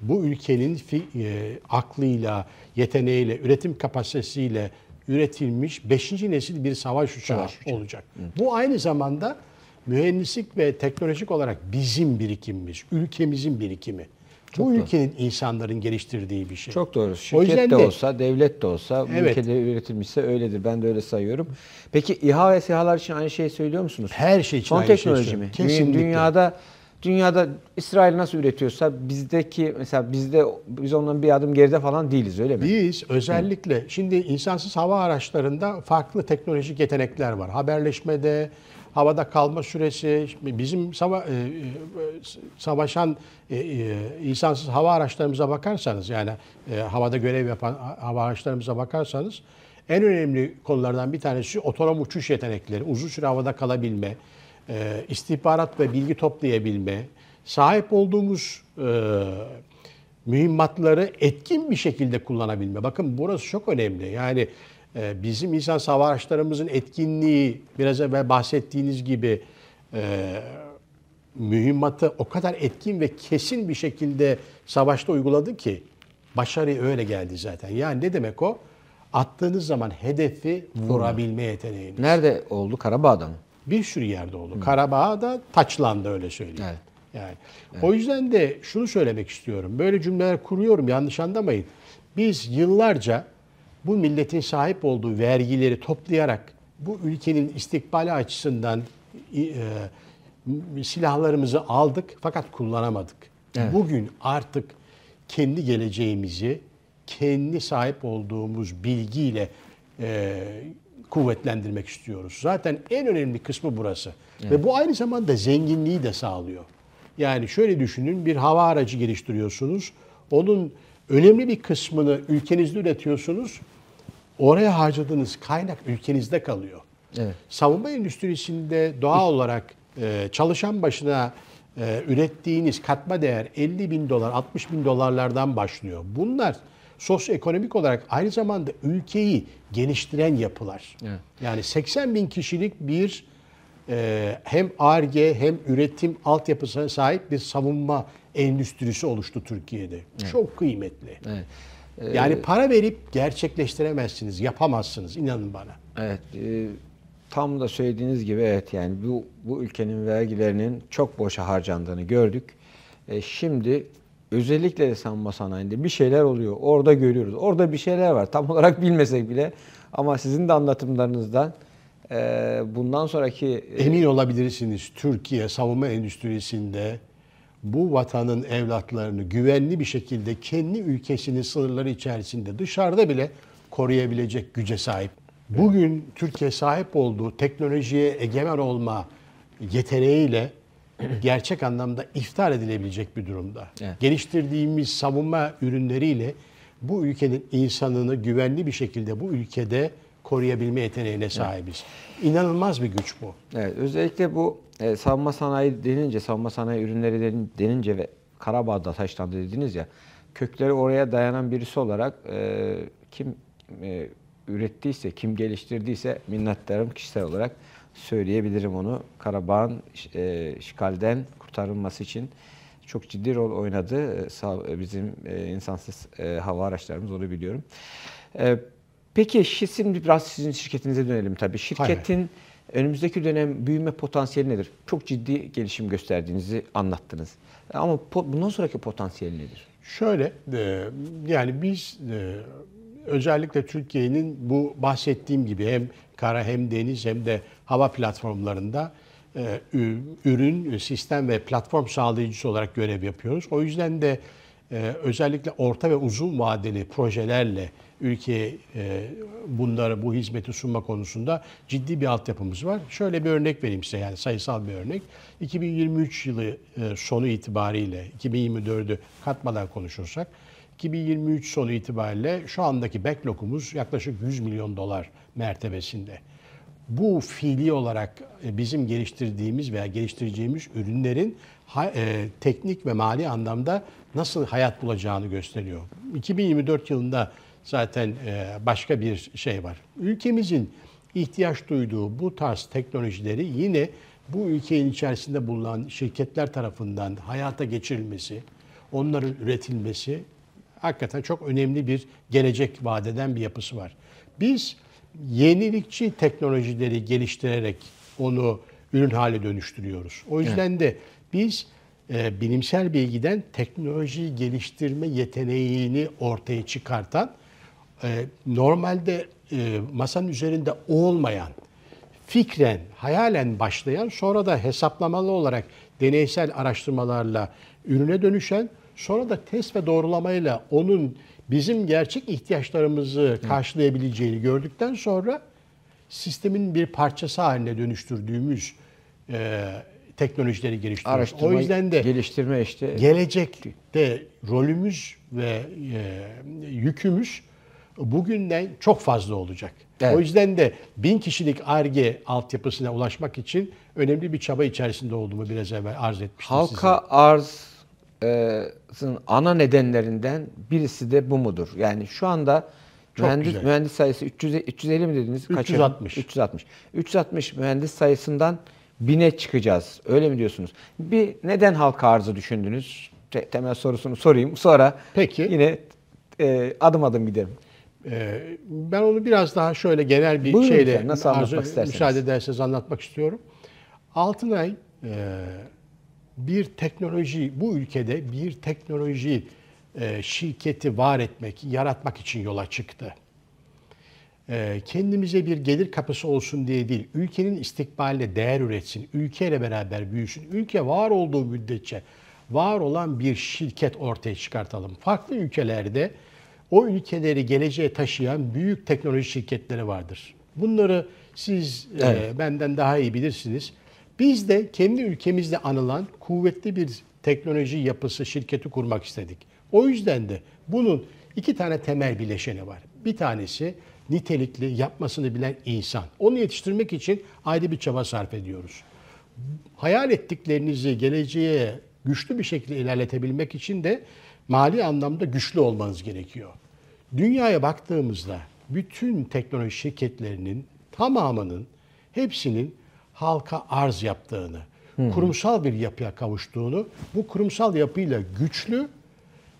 bu ülkenin fi, e, aklıyla, yeteneğiyle, üretim kapasitesiyle üretilmiş 5. nesil bir savaş uçağı savaş olacak. Hı. Bu aynı zamanda mühendislik ve teknolojik olarak bizim birikimimiz, ülkemizin birikimi. Çok Bu doğru. ülkenin insanların geliştirdiği bir şey. Çok doğru. Şirket o yüzden de, de olsa, devlet de olsa, evet. ülkede üretilmişse öyledir. Ben de öyle sayıyorum. Peki İHA ve SİHA'lar için aynı şeyi söylüyor musunuz? Her şey için Son aynı şey teknoloji şey mi? Kesinlikle. Dünyada dünyada İsrail nasıl üretiyorsa bizdeki mesela bizde biz ondan bir adım geride falan değiliz öyle mi? Biz özellikle şimdi insansız hava araçlarında farklı teknolojik yetenekler var. Haberleşmede, havada kalma süresi, bizim sava, e, e, savaşan e, e, insansız hava araçlarımıza bakarsanız yani e, havada görev yapan hava araçlarımıza bakarsanız en önemli konulardan bir tanesi otonom uçuş yetenekleri, uzun süre havada kalabilme, e, istihbarat ve bilgi toplayabilme, sahip olduğumuz e, mühimmatları etkin bir şekilde kullanabilme. Bakın burası çok önemli. Yani ee, bizim insan savaşlarımızın etkinliği biraz evvel bahsettiğiniz gibi e, mühimmatı o kadar etkin ve kesin bir şekilde savaşta uyguladı ki başarı öyle geldi zaten. Yani ne demek o? Attığınız zaman hedefi hmm. vurabilme yeteneğiniz. Nerede oldu? Karabağ'da mı? Bir sürü yerde oldu. Hı. Hmm. Karabağ'da taçlandı öyle söyleyeyim. Evet. Yani evet. o yüzden de şunu söylemek istiyorum. Böyle cümleler kuruyorum yanlış anlamayın. Biz yıllarca bu milletin sahip olduğu vergileri toplayarak bu ülkenin istikbali açısından e, e, silahlarımızı aldık fakat kullanamadık. Evet. Bugün artık kendi geleceğimizi kendi sahip olduğumuz bilgiyle e, kuvvetlendirmek istiyoruz. Zaten en önemli kısmı burası. Evet. Ve bu aynı zamanda zenginliği de sağlıyor. Yani şöyle düşünün bir hava aracı geliştiriyorsunuz. Onun önemli bir kısmını ülkenizde üretiyorsunuz Oraya harcadığınız kaynak ülkenizde kalıyor. Evet. Savunma endüstrisinde doğal olarak e, çalışan başına e, ürettiğiniz katma değer 50 bin dolar, 60 bin dolarlardan başlıyor. Bunlar sosyoekonomik olarak aynı zamanda ülkeyi geliştiren yapılar. Evet. Yani 80 bin kişilik bir e, hem ARGE hem üretim altyapısına sahip bir savunma endüstrisi oluştu Türkiye'de. Evet. Çok kıymetli. Evet. Ee, yani para verip gerçekleştiremezsiniz, yapamazsınız inanın bana. Evet, e, tam da söylediğiniz gibi evet yani bu bu ülkenin vergilerinin çok boşa harcandığını gördük. E, şimdi özellikle de sanma sanayinde bir şeyler oluyor. Orada görüyoruz. Orada bir şeyler var. Tam olarak bilmesek bile ama sizin de anlatımlarınızdan e, bundan sonraki... E, Emin olabilirsiniz Türkiye savunma endüstrisinde bu vatanın evlatlarını güvenli bir şekilde kendi ülkesinin sınırları içerisinde dışarıda bile koruyabilecek güce sahip. Bugün Türkiye sahip olduğu teknolojiye egemen olma yeteneğiyle gerçek anlamda iftar edilebilecek bir durumda. Evet. Geliştirdiğimiz savunma ürünleriyle bu ülkenin insanını güvenli bir şekilde bu ülkede koruyabilme yeteneğine sahibiz. Evet. İnanılmaz bir güç bu. Evet, özellikle bu e, savunma sanayi denince, savunma sanayi ürünleri denince ve Karabağ'da taşlandı dediniz ya, kökleri oraya dayanan birisi olarak e, kim e, ürettiyse, kim geliştirdiyse minnettarım kişisel olarak söyleyebilirim onu. Karabağ'ın e, işgalden kurtarılması için çok ciddi rol oynadı. E, e, bizim e, insansız e, hava araçlarımız onu biliyorum. E, peki şimdi biraz sizin şirketinize dönelim tabii. Şirketin Hayır önümüzdeki dönem büyüme potansiyeli nedir? Çok ciddi gelişim gösterdiğinizi anlattınız. Ama bundan sonraki potansiyel nedir? Şöyle, e, yani biz e, özellikle Türkiye'nin bu bahsettiğim gibi hem kara hem deniz hem de hava platformlarında e, ürün, sistem ve platform sağlayıcısı olarak görev yapıyoruz. O yüzden de özellikle orta ve uzun vadeli projelerle ülkeye e, bunları bu hizmeti sunma konusunda ciddi bir altyapımız var. Şöyle bir örnek vereyim size yani sayısal bir örnek. 2023 yılı e, sonu itibariyle 2024'ü katmadan konuşursak 2023 sonu itibariyle şu andaki backlog'umuz yaklaşık 100 milyon dolar mertebesinde. Bu fiili olarak e, bizim geliştirdiğimiz veya geliştireceğimiz ürünlerin e, teknik ve mali anlamda nasıl hayat bulacağını gösteriyor. 2024 yılında zaten e, başka bir şey var. Ülkemizin ihtiyaç duyduğu bu tarz teknolojileri yine bu ülkenin içerisinde bulunan şirketler tarafından hayata geçirilmesi, onların üretilmesi hakikaten çok önemli bir gelecek vadeden bir yapısı var. Biz yenilikçi teknolojileri geliştirerek onu ürün hale dönüştürüyoruz. O yüzden de biz e, bilimsel bilgiden teknoloji geliştirme yeteneğini ortaya çıkartan e, normalde e, masanın üzerinde olmayan, fikren, hayalen başlayan, sonra da hesaplamalı olarak deneysel araştırmalarla ürüne dönüşen, sonra da test ve doğrulamayla onun bizim gerçek ihtiyaçlarımızı karşılayabileceğini gördükten sonra sistemin bir parçası haline dönüştürdüğümüz e, teknolojileri geliştiriyoruz. o yüzden de geliştirme işte gelecekte rolümüz ve e, yükümüz bugünden çok fazla olacak. Evet. O yüzden de bin kişilik ARGE altyapısına ulaşmak için önemli bir çaba içerisinde olduğumu biraz evvel arz etmiştim Halka size. arzın ana nedenlerinden birisi de bu mudur? Yani şu anda çok mühendis, mühendis sayısı 300, 350 mi dediniz? 360. Kaçın? 360. 360 mühendis sayısından bine çıkacağız. Öyle mi diyorsunuz? Bir neden halka arzı düşündünüz? Temel sorusunu sorayım. Sonra Peki. yine e, adım adım gidelim. Ee, ben onu biraz daha şöyle genel bir Buyurun şeyle efendim, nasıl arzu, müsaade ederseniz anlatmak istiyorum. Altınay e, bir teknoloji, bu ülkede bir teknoloji e, şirketi var etmek, yaratmak için yola çıktı. E, kendimize bir gelir kapısı olsun diye değil, ülkenin istikbaline değer üretsin, ülkeyle beraber büyüsün, ülke var olduğu müddetçe var olan bir şirket ortaya çıkartalım. Farklı ülkelerde o ülkeleri geleceğe taşıyan büyük teknoloji şirketleri vardır. Bunları siz e, evet. e, benden daha iyi bilirsiniz. Biz de kendi ülkemizde anılan kuvvetli bir teknoloji yapısı şirketi kurmak istedik. O yüzden de bunun iki tane temel bileşeni var. Bir tanesi nitelikli yapmasını bilen insan. Onu yetiştirmek için ayrı bir çaba sarf ediyoruz. Hayal ettiklerinizi geleceğe güçlü bir şekilde ilerletebilmek için de mali anlamda güçlü olmanız gerekiyor. Dünyaya baktığımızda bütün teknoloji şirketlerinin tamamının hepsinin halka arz yaptığını, hmm. kurumsal bir yapıya kavuştuğunu, bu kurumsal yapıyla güçlü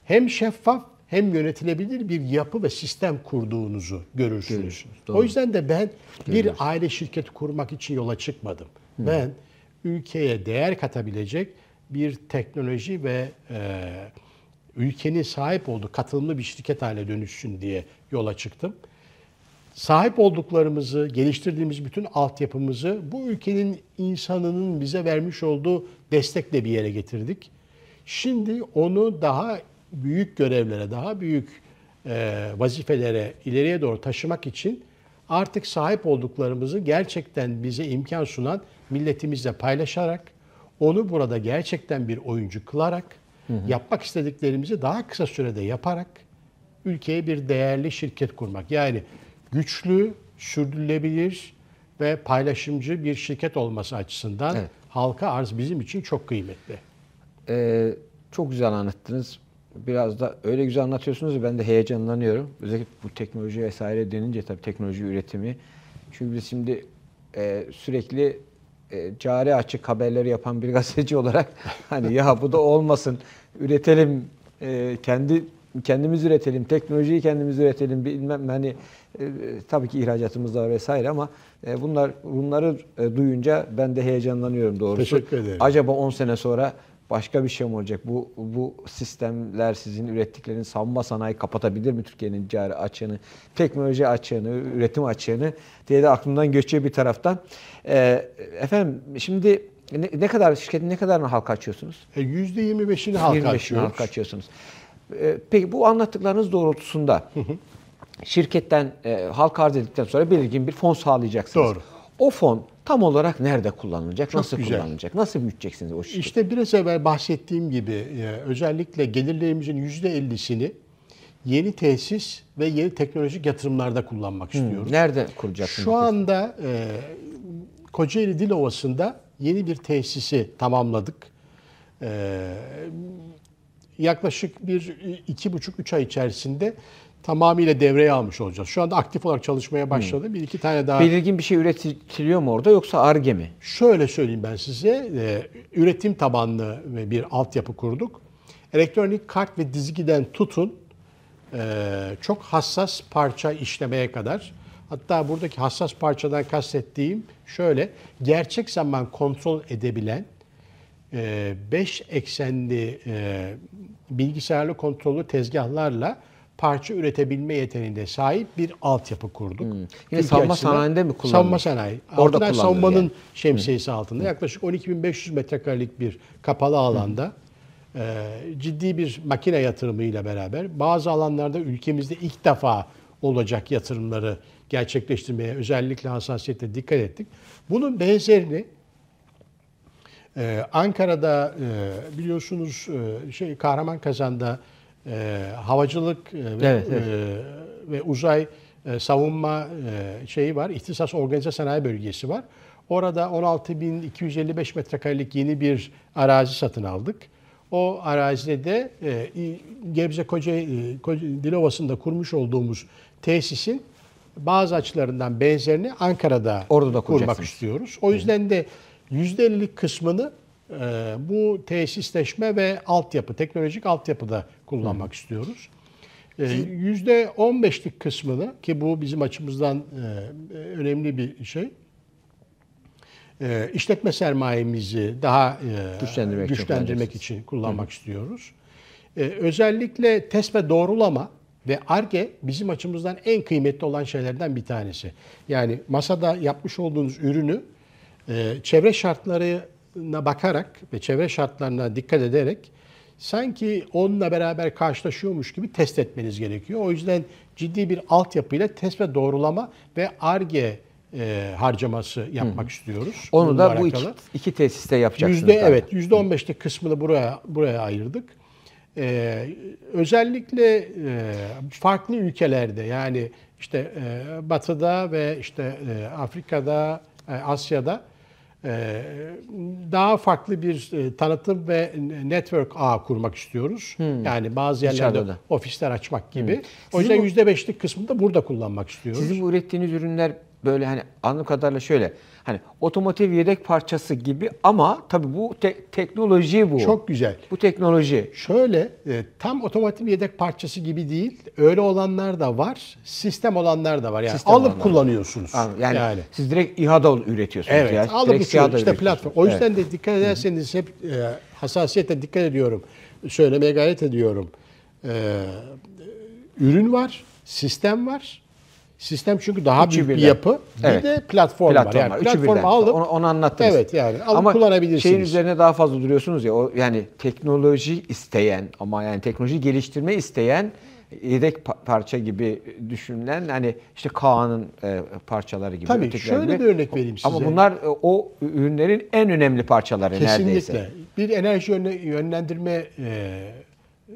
hem şeffaf hem yönetilebilir bir yapı ve sistem kurduğunuzu görürsünüz. doğru. o yüzden de ben Görüyoruz. bir aile şirketi kurmak için yola çıkmadım. Hmm. Ben ülkeye değer katabilecek bir teknoloji ve e, ülkenin sahip olduğu katılımlı bir şirket haline dönüşsün diye yola çıktım. Sahip olduklarımızı, geliştirdiğimiz bütün altyapımızı bu ülkenin insanının bize vermiş olduğu destekle bir yere getirdik. Şimdi onu daha büyük görevlere, daha büyük e, vazifelere ileriye doğru taşımak için artık sahip olduklarımızı gerçekten bize imkan sunan milletimizle paylaşarak, onu burada gerçekten bir oyuncu kılarak Hı Yapmak istediklerimizi daha kısa sürede yaparak ülkeye bir değerli şirket kurmak. Yani güçlü, sürdürülebilir ve paylaşımcı bir şirket olması açısından evet. halka arz bizim için çok kıymetli. Ee, çok güzel anlattınız. Biraz da öyle güzel anlatıyorsunuz ben de heyecanlanıyorum. Özellikle bu teknoloji vesaire denince tabii teknoloji üretimi. Çünkü biz şimdi e, sürekli e, cari açık haberleri yapan bir gazeteci olarak hani ya bu da olmasın üretelim e, kendi kendimiz üretelim teknolojiyi kendimiz üretelim bilmem hani e, tabii ki ihracatımız da var vesaire ama e, bunlar bunları e, duyunca ben de heyecanlanıyorum doğrusu. Teşekkür ederim. Acaba 10 sene sonra başka bir şey mi olacak? Bu bu sistemler sizin ürettiklerini savunma sanayi kapatabilir mi Türkiye'nin cari açığını, teknoloji açığını, üretim açığını diye de aklımdan göçüyor bir taraftan. E, efendim şimdi ne, ne kadar şirketin ne kadarını halka açıyorsunuz? E, %25'ini halka 25'ini açıyoruz. halka açıyorsunuz. E, peki bu anlattıklarınız doğrultusunda şirketten e, halka arz edildikten sonra belirgin bir fon sağlayacaksınız. Doğru. O fon tam olarak nerede kullanılacak, Çok nasıl güzel. kullanılacak, nasıl büyüteceksiniz o şirketi? İşte biraz evvel bahsettiğim gibi e, özellikle gelirlerimizin %50'sini yeni tesis ve yeni teknolojik yatırımlarda kullanmak hmm, istiyoruz. Hmm, nerede kuracaksınız? Şu anda e, Kocaeli Dilovası'nda yeni bir tesisi tamamladık. E, yaklaşık bir iki buçuk üç ay içerisinde tamamıyla devreye almış olacağız. Şu anda aktif olarak çalışmaya başladı. Hmm. Bir iki tane daha. Belirgin bir şey üretiliyor mu orada yoksa ARGE mi? Şöyle söyleyeyim ben size. E, üretim tabanlı bir altyapı kurduk. Elektronik kart ve dizgiden tutun e, çok hassas parça işlemeye kadar. Hatta buradaki hassas parçadan kastettiğim şöyle gerçek zaman kontrol edebilen 5 e, eksenli e, bilgisayarlı kontrollü tezgahlarla parça üretebilme yeteneğine sahip bir altyapı kurduk. Hmm. Yine Türkiye savunma sanayinde mi kullanılıyor? Savunma sanayi. Orada Altınay savunmanın yani. Hmm. şemsiyesi hmm. altında. Yaklaşık 12.500 metrekarelik bir kapalı hmm. alanda hmm. e, ciddi bir makine yatırımıyla beraber bazı alanlarda ülkemizde ilk defa olacak yatırımları gerçekleştirmeye özellikle hassasiyetle dikkat ettik. Bunun benzerini ee, Ankara'da e, biliyorsunuz e, şey Kahraman Kazan'da ee, e, havacılık ve, evet, evet. E, ve uzay e, savunma e, şeyi var. İhtisas Organize Sanayi Bölgesi var. Orada 16.255 metrekarelik yeni bir arazi satın aldık. O arazide de e, Gebze Kocaeli, Kocaeli Dilovası'nda kurmuş olduğumuz tesisin bazı açılarından benzerini Ankara'da Orada da kurmak istiyoruz. O yüzden de %50'lik kısmını e, bu tesisleşme ve altyapı, teknolojik altyapıda kullanmak Hı. istiyoruz. Ee, yüzde %15'lik kısmını ki bu bizim açımızdan e, e, önemli bir şey. Ee, işletme sermayemizi daha e, güçlendirmek, güçlendirmek için kullanmak Hı. istiyoruz. Ee, özellikle test ve doğrulama ve ARGE bizim açımızdan en kıymetli olan şeylerden bir tanesi. Yani masada yapmış olduğunuz ürünü çevre şartlarına bakarak ve çevre şartlarına dikkat ederek sanki onunla beraber karşılaşıyormuş gibi test etmeniz gerekiyor. O yüzden ciddi bir altyapıyla test ve doğrulama ve ARGE e, harcaması yapmak Hı. istiyoruz. Onu Bununla da bu iki, iki tesiste yapacaksınız. Yüzde, evet, yüzde on beşlik kısmını buraya buraya ayırdık. Ee, özellikle e, farklı ülkelerde yani işte e, Batı'da ve işte e, Afrika'da, e, Asya'da ee, daha farklı bir e, tanıtım ve network ağ kurmak istiyoruz. Hmm. Yani bazı yerlerde Dışarıda. ofisler açmak gibi. Hmm. O yüzden yüzde beşlik kısmını da burada kullanmak istiyoruz. Sizin ürettiğiniz ürünler böyle hani anlık kadarıyla şöyle Hani otomotiv yedek parçası gibi ama tabii bu te- teknoloji bu. Çok güzel. Bu teknoloji. Şöyle e, tam otomotiv yedek parçası gibi değil. Öyle olanlar da var, sistem olanlar da var. Yani Sistem alıp olanlar. kullanıyorsunuz. Yani, Yani. siz direkt İHA'da üretiyorsunuz. Evet, ya. alıp Direkt uçuyor. İşte platform. O yüzden de dikkat ederseniz hep e, hassasiyetle dikkat ediyorum. Söylemeye gayret ediyorum. E, ürün var, sistem var, Sistem çünkü daha Üçü büyük birden. bir yapı. Bir de platform, platform var. Yani platform alıp onu, onu anlattınız. Evet yani alıp ama kullanabilirsiniz. şeyin üzerine daha fazla duruyorsunuz ya o yani teknoloji isteyen ama yani teknoloji geliştirme isteyen yedek parça gibi düşünülen hani işte Kaan'ın e, parçaları gibi. Tabii şöyle gibi. bir örnek vereyim size. Ama bunlar e, o ürünlerin en önemli parçaları Kesinlikle. neredeyse. Kesinlikle. Bir enerji yönlendirme e,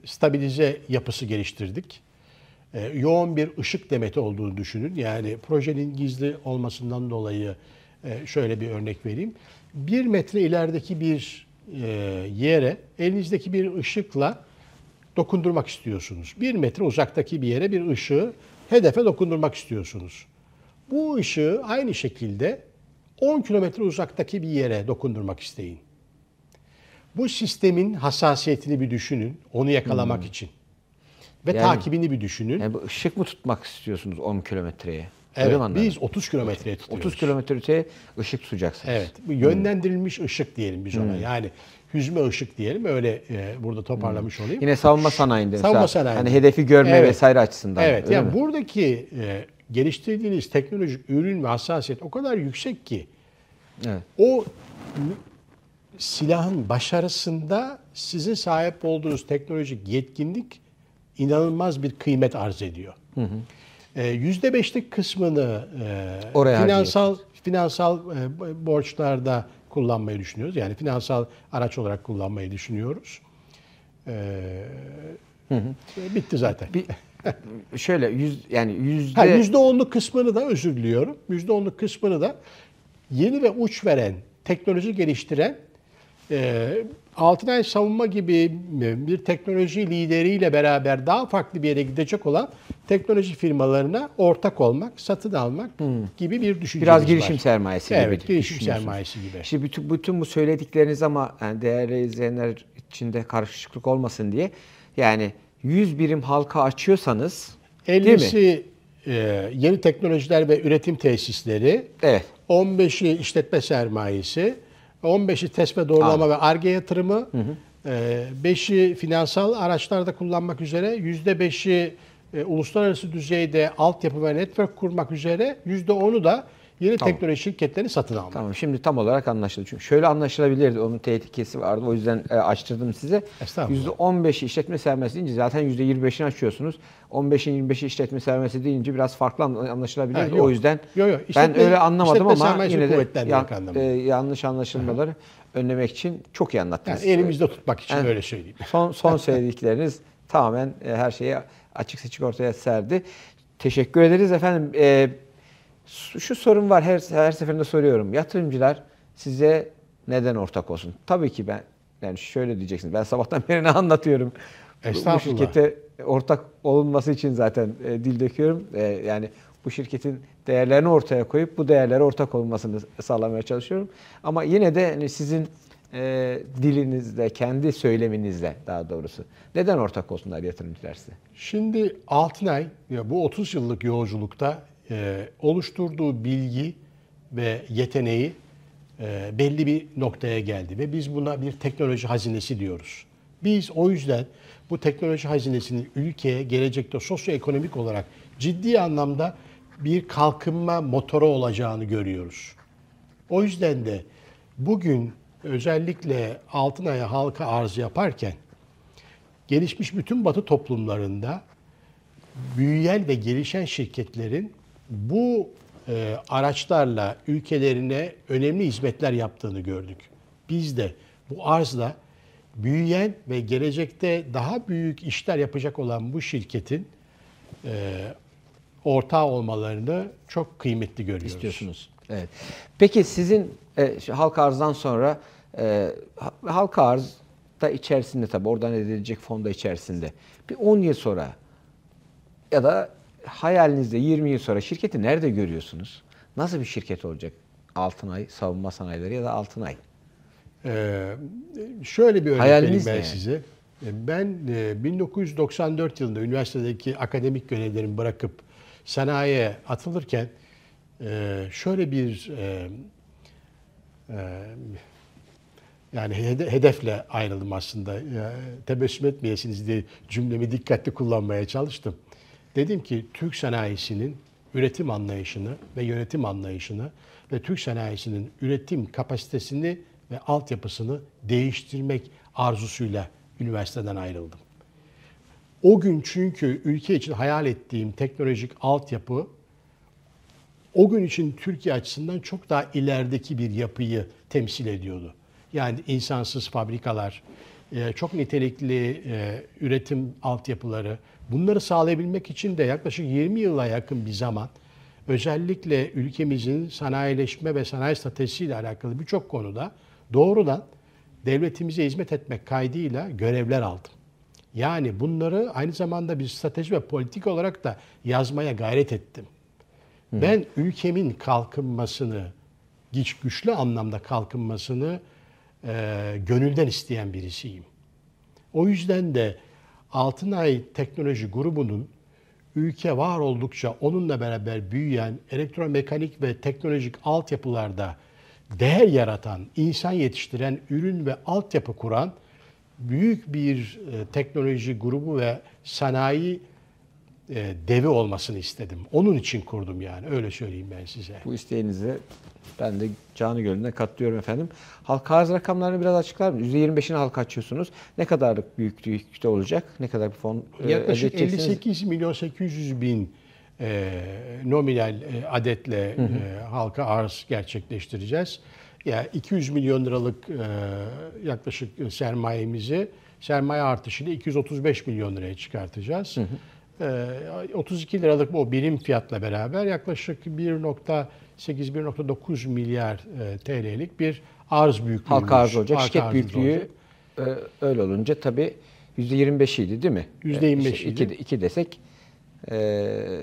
stabilize yapısı geliştirdik. E, yoğun bir ışık demeti olduğunu düşünün. Yani projenin gizli olmasından dolayı e, şöyle bir örnek vereyim. Bir metre ilerideki bir e, yere elinizdeki bir ışıkla dokundurmak istiyorsunuz. Bir metre uzaktaki bir yere bir ışığı hedefe dokundurmak istiyorsunuz. Bu ışığı aynı şekilde 10 kilometre uzaktaki bir yere dokundurmak isteyin. Bu sistemin hassasiyetini bir düşünün onu yakalamak hmm. için. Ve yani, takibini bir düşünün. Yani ışık mı tutmak istiyorsunuz 10 kilometreye? Evet, biz 30 kilometreye tutuyoruz. 30 kilometreye ışık tutacaksınız. Evet, bu hmm. yönlendirilmiş hmm. ışık diyelim biz ona. Hmm. Yani hüzme ışık diyelim öyle e, burada toparlamış hmm. olayım. Yine savunma sanayinde savunma mesela sanayinde. hani hedefi görme evet. vesaire açısından. Evet. Yani mi? buradaki e, geliştirdiğiniz teknolojik ürün ve hassasiyet o kadar yüksek ki evet. o silahın başarısında sizin sahip olduğunuz teknolojik yetkinlik inanılmaz bir kıymet arz ediyor. Hı ee, Yüzde beşlik kısmını e, Oraya finansal harcayacak. finansal e, borçlarda kullanmayı düşünüyoruz. Yani finansal araç olarak kullanmayı düşünüyoruz. Ee, hı hı. E, bitti zaten. Bir, şöyle yüz, yani yüzde... yüzde onluk kısmını da özür diliyorum. Yüzde onluk kısmını da yeni ve uç veren, teknoloji geliştiren e, Altınay savunma gibi e, bir teknoloji lideriyle beraber daha farklı bir yere gidecek olan teknoloji firmalarına ortak olmak, satın almak hmm. gibi bir düşünce Biraz girişim var. sermayesi evet, gibi. Evet, girişim sermayesi gibi. Şimdi bütün, bütün bu söyledikleriniz ama yani değerli izleyenler içinde karışıklık olmasın diye yani 100 birim halka açıyorsanız 50'si e, yeni teknolojiler ve üretim tesisleri, evet. 15'i işletme sermayesi, 15'i test doğrulama Abi. ve ARGE yatırımı, hı hı. 5'i finansal araçlarda kullanmak üzere, %5'i e, uluslararası düzeyde altyapı ve network kurmak üzere, %10'u da yeni tamam. teknoloji şirketlerini satın almak. Tamam şimdi tam olarak anlaşıldı. Çünkü şöyle anlaşılabilirdi onun tehlikesi vardı. O yüzden e, açtırdım size. %15 işletme sermayesi deyince zaten %25'ini açıyorsunuz. 15'in 25'i işletme sermayesi deyince biraz farklı anlaşılabilirdi. Ha, yok. o yüzden yok, yok. İşletme, ben öyle anlamadım ama yine de yan, e, yanlış anlaşılmaları önlemek için çok iyi anlattınız. Yani elimizde tutmak için yani, öyle söyleyeyim. Son, son söyledikleriniz tamamen e, her şeyi açık seçik ortaya serdi. Teşekkür ederiz efendim. E, şu sorun var her, her seferinde soruyorum. Yatırımcılar size neden ortak olsun? Tabii ki ben yani şöyle diyeceksiniz. Ben sabahtan beri ne anlatıyorum? Bu şirkete ortak olunması için zaten e, dil döküyorum. E, yani bu şirketin değerlerini ortaya koyup bu değerlere ortak olmasını sağlamaya çalışıyorum. Ama yine de hani sizin e, dilinizde, kendi söyleminizle daha doğrusu. Neden ortak olsunlar yatırımcılar size? Şimdi Altınay ya bu 30 yıllık yolculukta e, oluşturduğu bilgi ve yeteneği e, belli bir noktaya geldi ve biz buna bir teknoloji hazinesi diyoruz. Biz o yüzden bu teknoloji hazinesinin ülkeye gelecekte sosyoekonomik olarak ciddi anlamda bir kalkınma motoru olacağını görüyoruz. O yüzden de bugün özellikle Altınay'a halka arz yaparken gelişmiş bütün batı toplumlarında büyüyen ve gelişen şirketlerin bu e, araçlarla ülkelerine önemli hizmetler yaptığını gördük. Biz de bu arzla büyüyen ve gelecekte daha büyük işler yapacak olan bu şirketin e, ortağı olmalarını çok kıymetli görüyoruz. İstiyorsunuz. Evet. Peki sizin e, halk arzdan sonra e, halk arz da içerisinde tabi, oradan edilecek fonda içerisinde bir 10 yıl sonra ya da hayalinizde 20 yıl sonra şirketi nerede görüyorsunuz? Nasıl bir şirket olacak? Altınay, savunma sanayileri ya da Altınay. Ee, şöyle bir örnek Hayaliniz vereyim ben ne? size. Ee, ben 1994 e, yılında üniversitedeki akademik görevlerimi bırakıp sanayiye atılırken e, şöyle bir e, yani hedefle ayrıldım aslında. Tebessüm etmeyesiniz diye cümlemi dikkatli kullanmaya çalıştım. Dedim ki Türk sanayisinin üretim anlayışını ve yönetim anlayışını ve Türk sanayisinin üretim kapasitesini ve altyapısını değiştirmek arzusuyla üniversiteden ayrıldım. O gün çünkü ülke için hayal ettiğim teknolojik altyapı o gün için Türkiye açısından çok daha ilerideki bir yapıyı temsil ediyordu. Yani insansız fabrikalar, e, çok nitelikli e, üretim altyapıları, Bunları sağlayabilmek için de yaklaşık 20 yıla yakın bir zaman özellikle ülkemizin sanayileşme ve sanayi stratejisiyle alakalı birçok konuda doğrudan devletimize hizmet etmek kaydıyla görevler aldım. Yani bunları aynı zamanda bir strateji ve politik olarak da yazmaya gayret ettim. Hı. Ben ülkemin kalkınmasını, güç, güçlü anlamda kalkınmasını e, gönülden isteyen birisiyim. O yüzden de Altınay Teknoloji Grubu'nun ülke var oldukça onunla beraber büyüyen elektromekanik ve teknolojik altyapılarda değer yaratan, insan yetiştiren, ürün ve altyapı kuran büyük bir e, teknoloji grubu ve sanayi e, devi olmasını istedim. Onun için kurdum yani öyle söyleyeyim ben size. Bu isteğinize ben de Canı Gölü'ne katlıyorum efendim. Halka arz rakamlarını biraz açıklar mısınız? %25'ini halka açıyorsunuz. Ne kadarlık büyüklükte olacak? Ne kadar bir fon e, Yaklaşık 58 milyon 800 bin e, nominal e, adetle hı hı. E, halka arz gerçekleştireceğiz. Ya yani 200 milyon liralık e, yaklaşık e, sermayemizi sermaye artışıyla 235 milyon liraya çıkartacağız. Hı hı. 32 ee, liralık o birim fiyatla beraber yaklaşık 1.8-1.9 milyar e, TL'lik bir arz büyüklüğü. Halka arz olacak, halka şirket büyüklüğü olacak. E, öyle olunca tabii %25 idi değil mi? %25 e, idi. 2 desek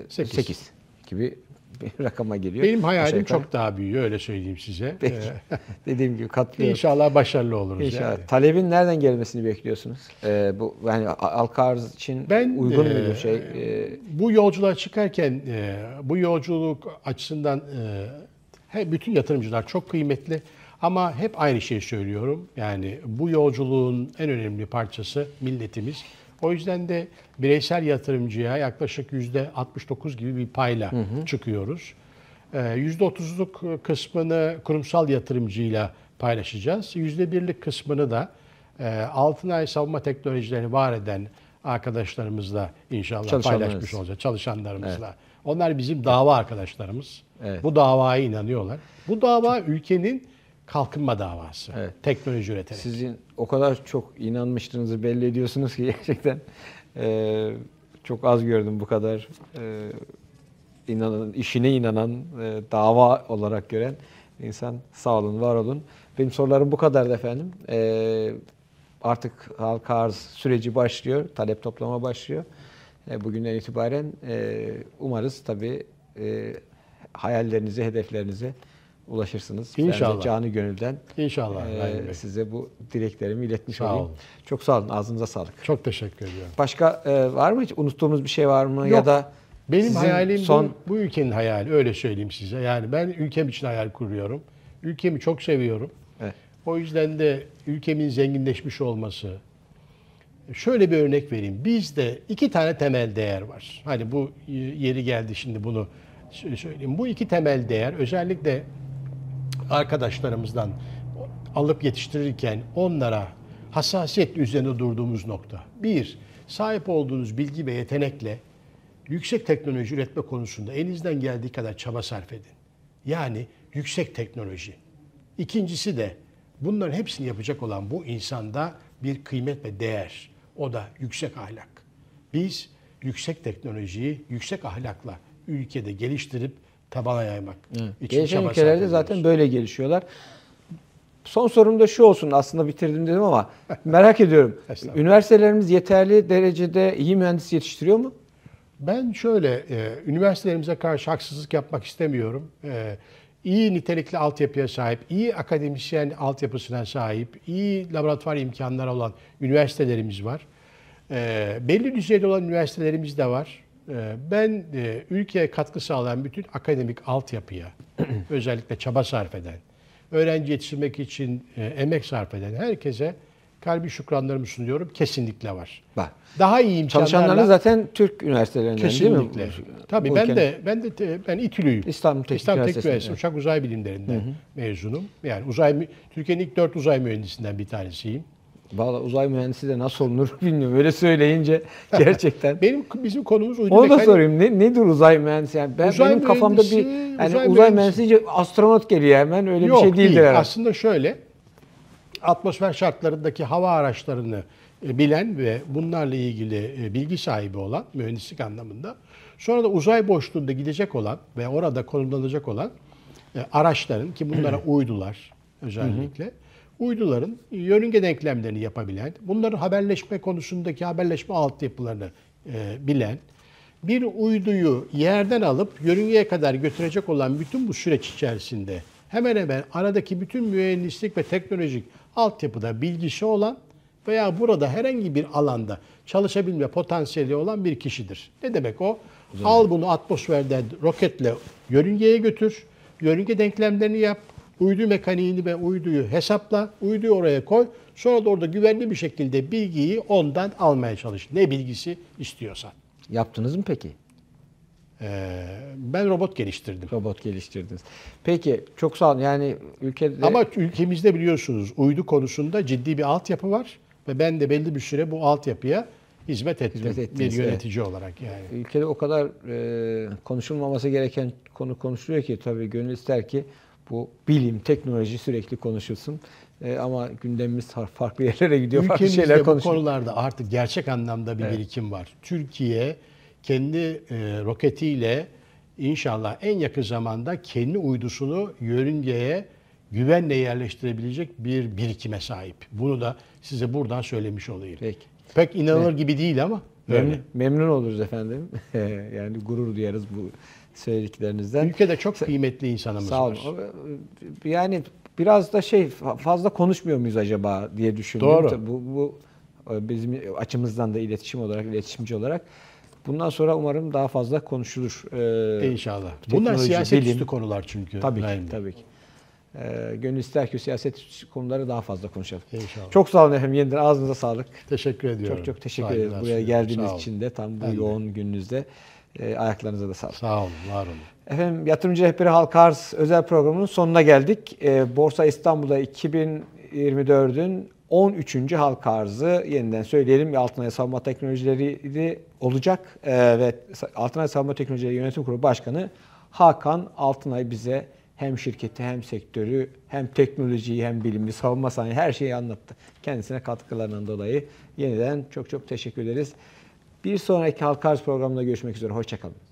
8. 8 gibi bir rakama geliyor. Benim hayalim şey çok daha büyüyor öyle söyleyeyim size. Peki. Ee, Dediğim gibi katlıyor. İnşallah başarılı oluruz. İnşallah. Yani. Talebin nereden gelmesini bekliyorsunuz? Ee, bu yani Alkarz için ben, uygun e, şey. E, bu yolculuğa çıkarken e, bu yolculuk açısından e, he, bütün yatırımcılar çok kıymetli. Ama hep aynı şeyi söylüyorum. Yani bu yolculuğun en önemli parçası milletimiz. O yüzden de bireysel yatırımcıya yaklaşık yüzde %69 gibi bir payla hı hı. çıkıyoruz. Ee, yüzde %30'luk kısmını kurumsal yatırımcıyla paylaşacağız. Yüzde birlik kısmını da e, altın ay Savunma Teknolojilerini var eden arkadaşlarımızla inşallah paylaşmış olacağız. Çalışanlarımızla. Evet. Onlar bizim dava arkadaşlarımız. Evet. Bu davaya inanıyorlar. Bu dava ülkenin kalkınma davası. Evet. Teknoloji üreterek. Sizin o kadar çok inanmıştığınızı belli ediyorsunuz ki gerçekten e, çok az gördüm bu kadar e, inanan, işine inanan, e, dava olarak gören insan sağ olun, var olun. Benim sorularım bu kadardı efendim. E, artık halka arz süreci başlıyor, talep toplama başlıyor. E, bugünden itibaren e, umarız tabii e, hayallerinizi, hedeflerinizi ulaşırsınız. İnşallah. Ben de canı gönülden İnşallah. E, size bu dileklerimi iletmiş Sağ olayım. Olun. Çok sağ olun. Ağzınıza sağlık. Çok teşekkür ediyorum. Başka e, var mı hiç unuttuğumuz bir şey var mı Yok. ya da benim hayalim son... bu, bu ülkenin hayali öyle söyleyeyim size. Yani ben ülkem için hayal kuruyorum. Ülkemi çok seviyorum. Evet. O yüzden de ülkemin zenginleşmiş olması. Şöyle bir örnek vereyim. Bizde iki tane temel değer var. Hani bu yeri geldi şimdi bunu söyleyeyim. Bu iki temel değer özellikle arkadaşlarımızdan alıp yetiştirirken onlara hassasiyet üzerine durduğumuz nokta. Bir, sahip olduğunuz bilgi ve yetenekle yüksek teknoloji üretme konusunda elinizden geldiği kadar çaba sarf edin. Yani yüksek teknoloji. İkincisi de bunların hepsini yapacak olan bu insanda bir kıymet ve değer. O da yüksek ahlak. Biz yüksek teknolojiyi yüksek ahlakla ülkede geliştirip tabana yaymak. Evet. İçin Gelişen ülkelerde zaten böyle gelişiyorlar. Son sorum da şu olsun aslında bitirdim dedim ama merak ediyorum. Üniversitelerimiz yeterli derecede iyi mühendis yetiştiriyor mu? Ben şöyle e, üniversitelerimize karşı haksızlık yapmak istemiyorum. E, iyi nitelikli altyapıya sahip, iyi akademisyen altyapısına sahip, iyi laboratuvar imkanları olan üniversitelerimiz var. E, belli düzeyde olan üniversitelerimiz de var. Ee, ben e, ülkeye katkı sağlayan bütün akademik altyapıya özellikle çaba sarf eden, öğrenci yetiştirmek için e, emek sarf eden herkese kalbi şükranlarımı sunuyorum. Kesinlikle var. Var. Daha iyi imkanlarla. Çalışanları zaten Türk üniversitelerinden kesinlikle. değil mi? Kesinlikle. Tabii bu ben ülkenin... de ben de ben İTÜ'lüyüm. İstanbul Teknik İstanbul Teknik Üniversitesi Uçak Uzay Bilimlerinden hı hı. mezunum. Yani uzay Türkiye'nin ilk dört uzay mühendisinden bir tanesiyim. Valla uzay mühendisi de nasıl olunur bilmiyorum. Öyle söyleyince gerçekten. benim bizim konumuz uydu Onu da mekanik. sorayım. Ne, nedir uzay mühendisi? Yani ben, uzay benim kafamda bir yani uzay, uzay mühendisi. mühendisice astronot geliyor hemen. Öyle Yok, bir şey değildir değil. Aslında şöyle. Atmosfer şartlarındaki hava araçlarını e, bilen ve bunlarla ilgili e, bilgi sahibi olan mühendislik anlamında sonra da uzay boşluğunda gidecek olan ve orada konumlanacak olan e, araçların ki bunlara uydular özellikle uyduların yörünge denklemlerini yapabilen, bunların haberleşme konusundaki haberleşme altyapılarını e, bilen, bir uyduyu yerden alıp yörüngeye kadar götürecek olan bütün bu süreç içerisinde hemen hemen aradaki bütün mühendislik ve teknolojik altyapıda bilgisi olan veya burada herhangi bir alanda çalışabilme potansiyeli olan bir kişidir. Ne demek o? Güzel. Al bunu atmosferden roketle yörüngeye götür, yörünge denklemlerini yap, uydu mekaniğini ve uyduyu hesapla, uyduyu oraya koy. Sonra da orada güvenli bir şekilde bilgiyi ondan almaya çalış. Ne bilgisi istiyorsan. Yaptınız mı peki? Ee, ben robot geliştirdim. Robot geliştirdiniz. Peki çok sağ olun. Yani ülkede... Ama ülkemizde biliyorsunuz uydu konusunda ciddi bir altyapı var. Ve ben de belli bir süre bu altyapıya hizmet ettim hizmet ettiniz, bir yönetici evet. olarak yani. Ülkede o kadar e, konuşulmaması gereken konu konuşuluyor ki tabii gönül ister ki bu bilim, teknoloji sürekli konuşulsun. E, ama gündemimiz farklı yerlere gidiyor. Ülkemizde farklı şeyler bu konularda artık gerçek anlamda bir evet. birikim var. Türkiye kendi e, roketiyle inşallah en yakın zamanda kendi uydusunu yörüngeye güvenle yerleştirebilecek bir birikime sahip. Bunu da size buradan söylemiş olayım. Peki. Pek inanılır evet. gibi değil ama. Memnun, memnun oluruz efendim. yani gurur duyarız bu söylediklerinizden. Ülkede çok kıymetli insanımız Sağ olun. Yani biraz da şey fazla konuşmuyor muyuz acaba diye düşündüm. Doğru. Bu, bu e, bizim açımızdan da iletişim olarak, iletişimci olarak. Bundan sonra umarım daha fazla konuşulur. Ee, İnşallah. Bunlar siyaset bilim. üstü konular çünkü. Tabii ki, Aynen. tabii ki. Ee, gönül ister ki siyaset konuları daha fazla konuşalım. İnşallah. Çok sağ olun efendim. Yeniden ağzınıza sağlık. Teşekkür ediyorum. Çok çok teşekkür ederim. Buraya geldiğiniz için de tam bu Aynen. yoğun gününüzde. E, ayaklarınıza da sağlık. Sağ olun, var olun. Efendim Yatırımcı Rehberi Halka Arz özel programının sonuna geldik. E, Borsa İstanbul'da 2024'ün 13. halka arzı yeniden söyleyelim ve altın ay savunma teknolojileri olacak. E, ve altın ay savunma teknolojileri yönetim kurulu başkanı Hakan Altınay bize hem şirketi hem sektörü hem teknolojiyi hem bilimi savunma sanayi her şeyi anlattı. Kendisine katkılarından dolayı yeniden çok çok teşekkür ederiz. Bir sonraki Halk programında görüşmek üzere. Hoşçakalın.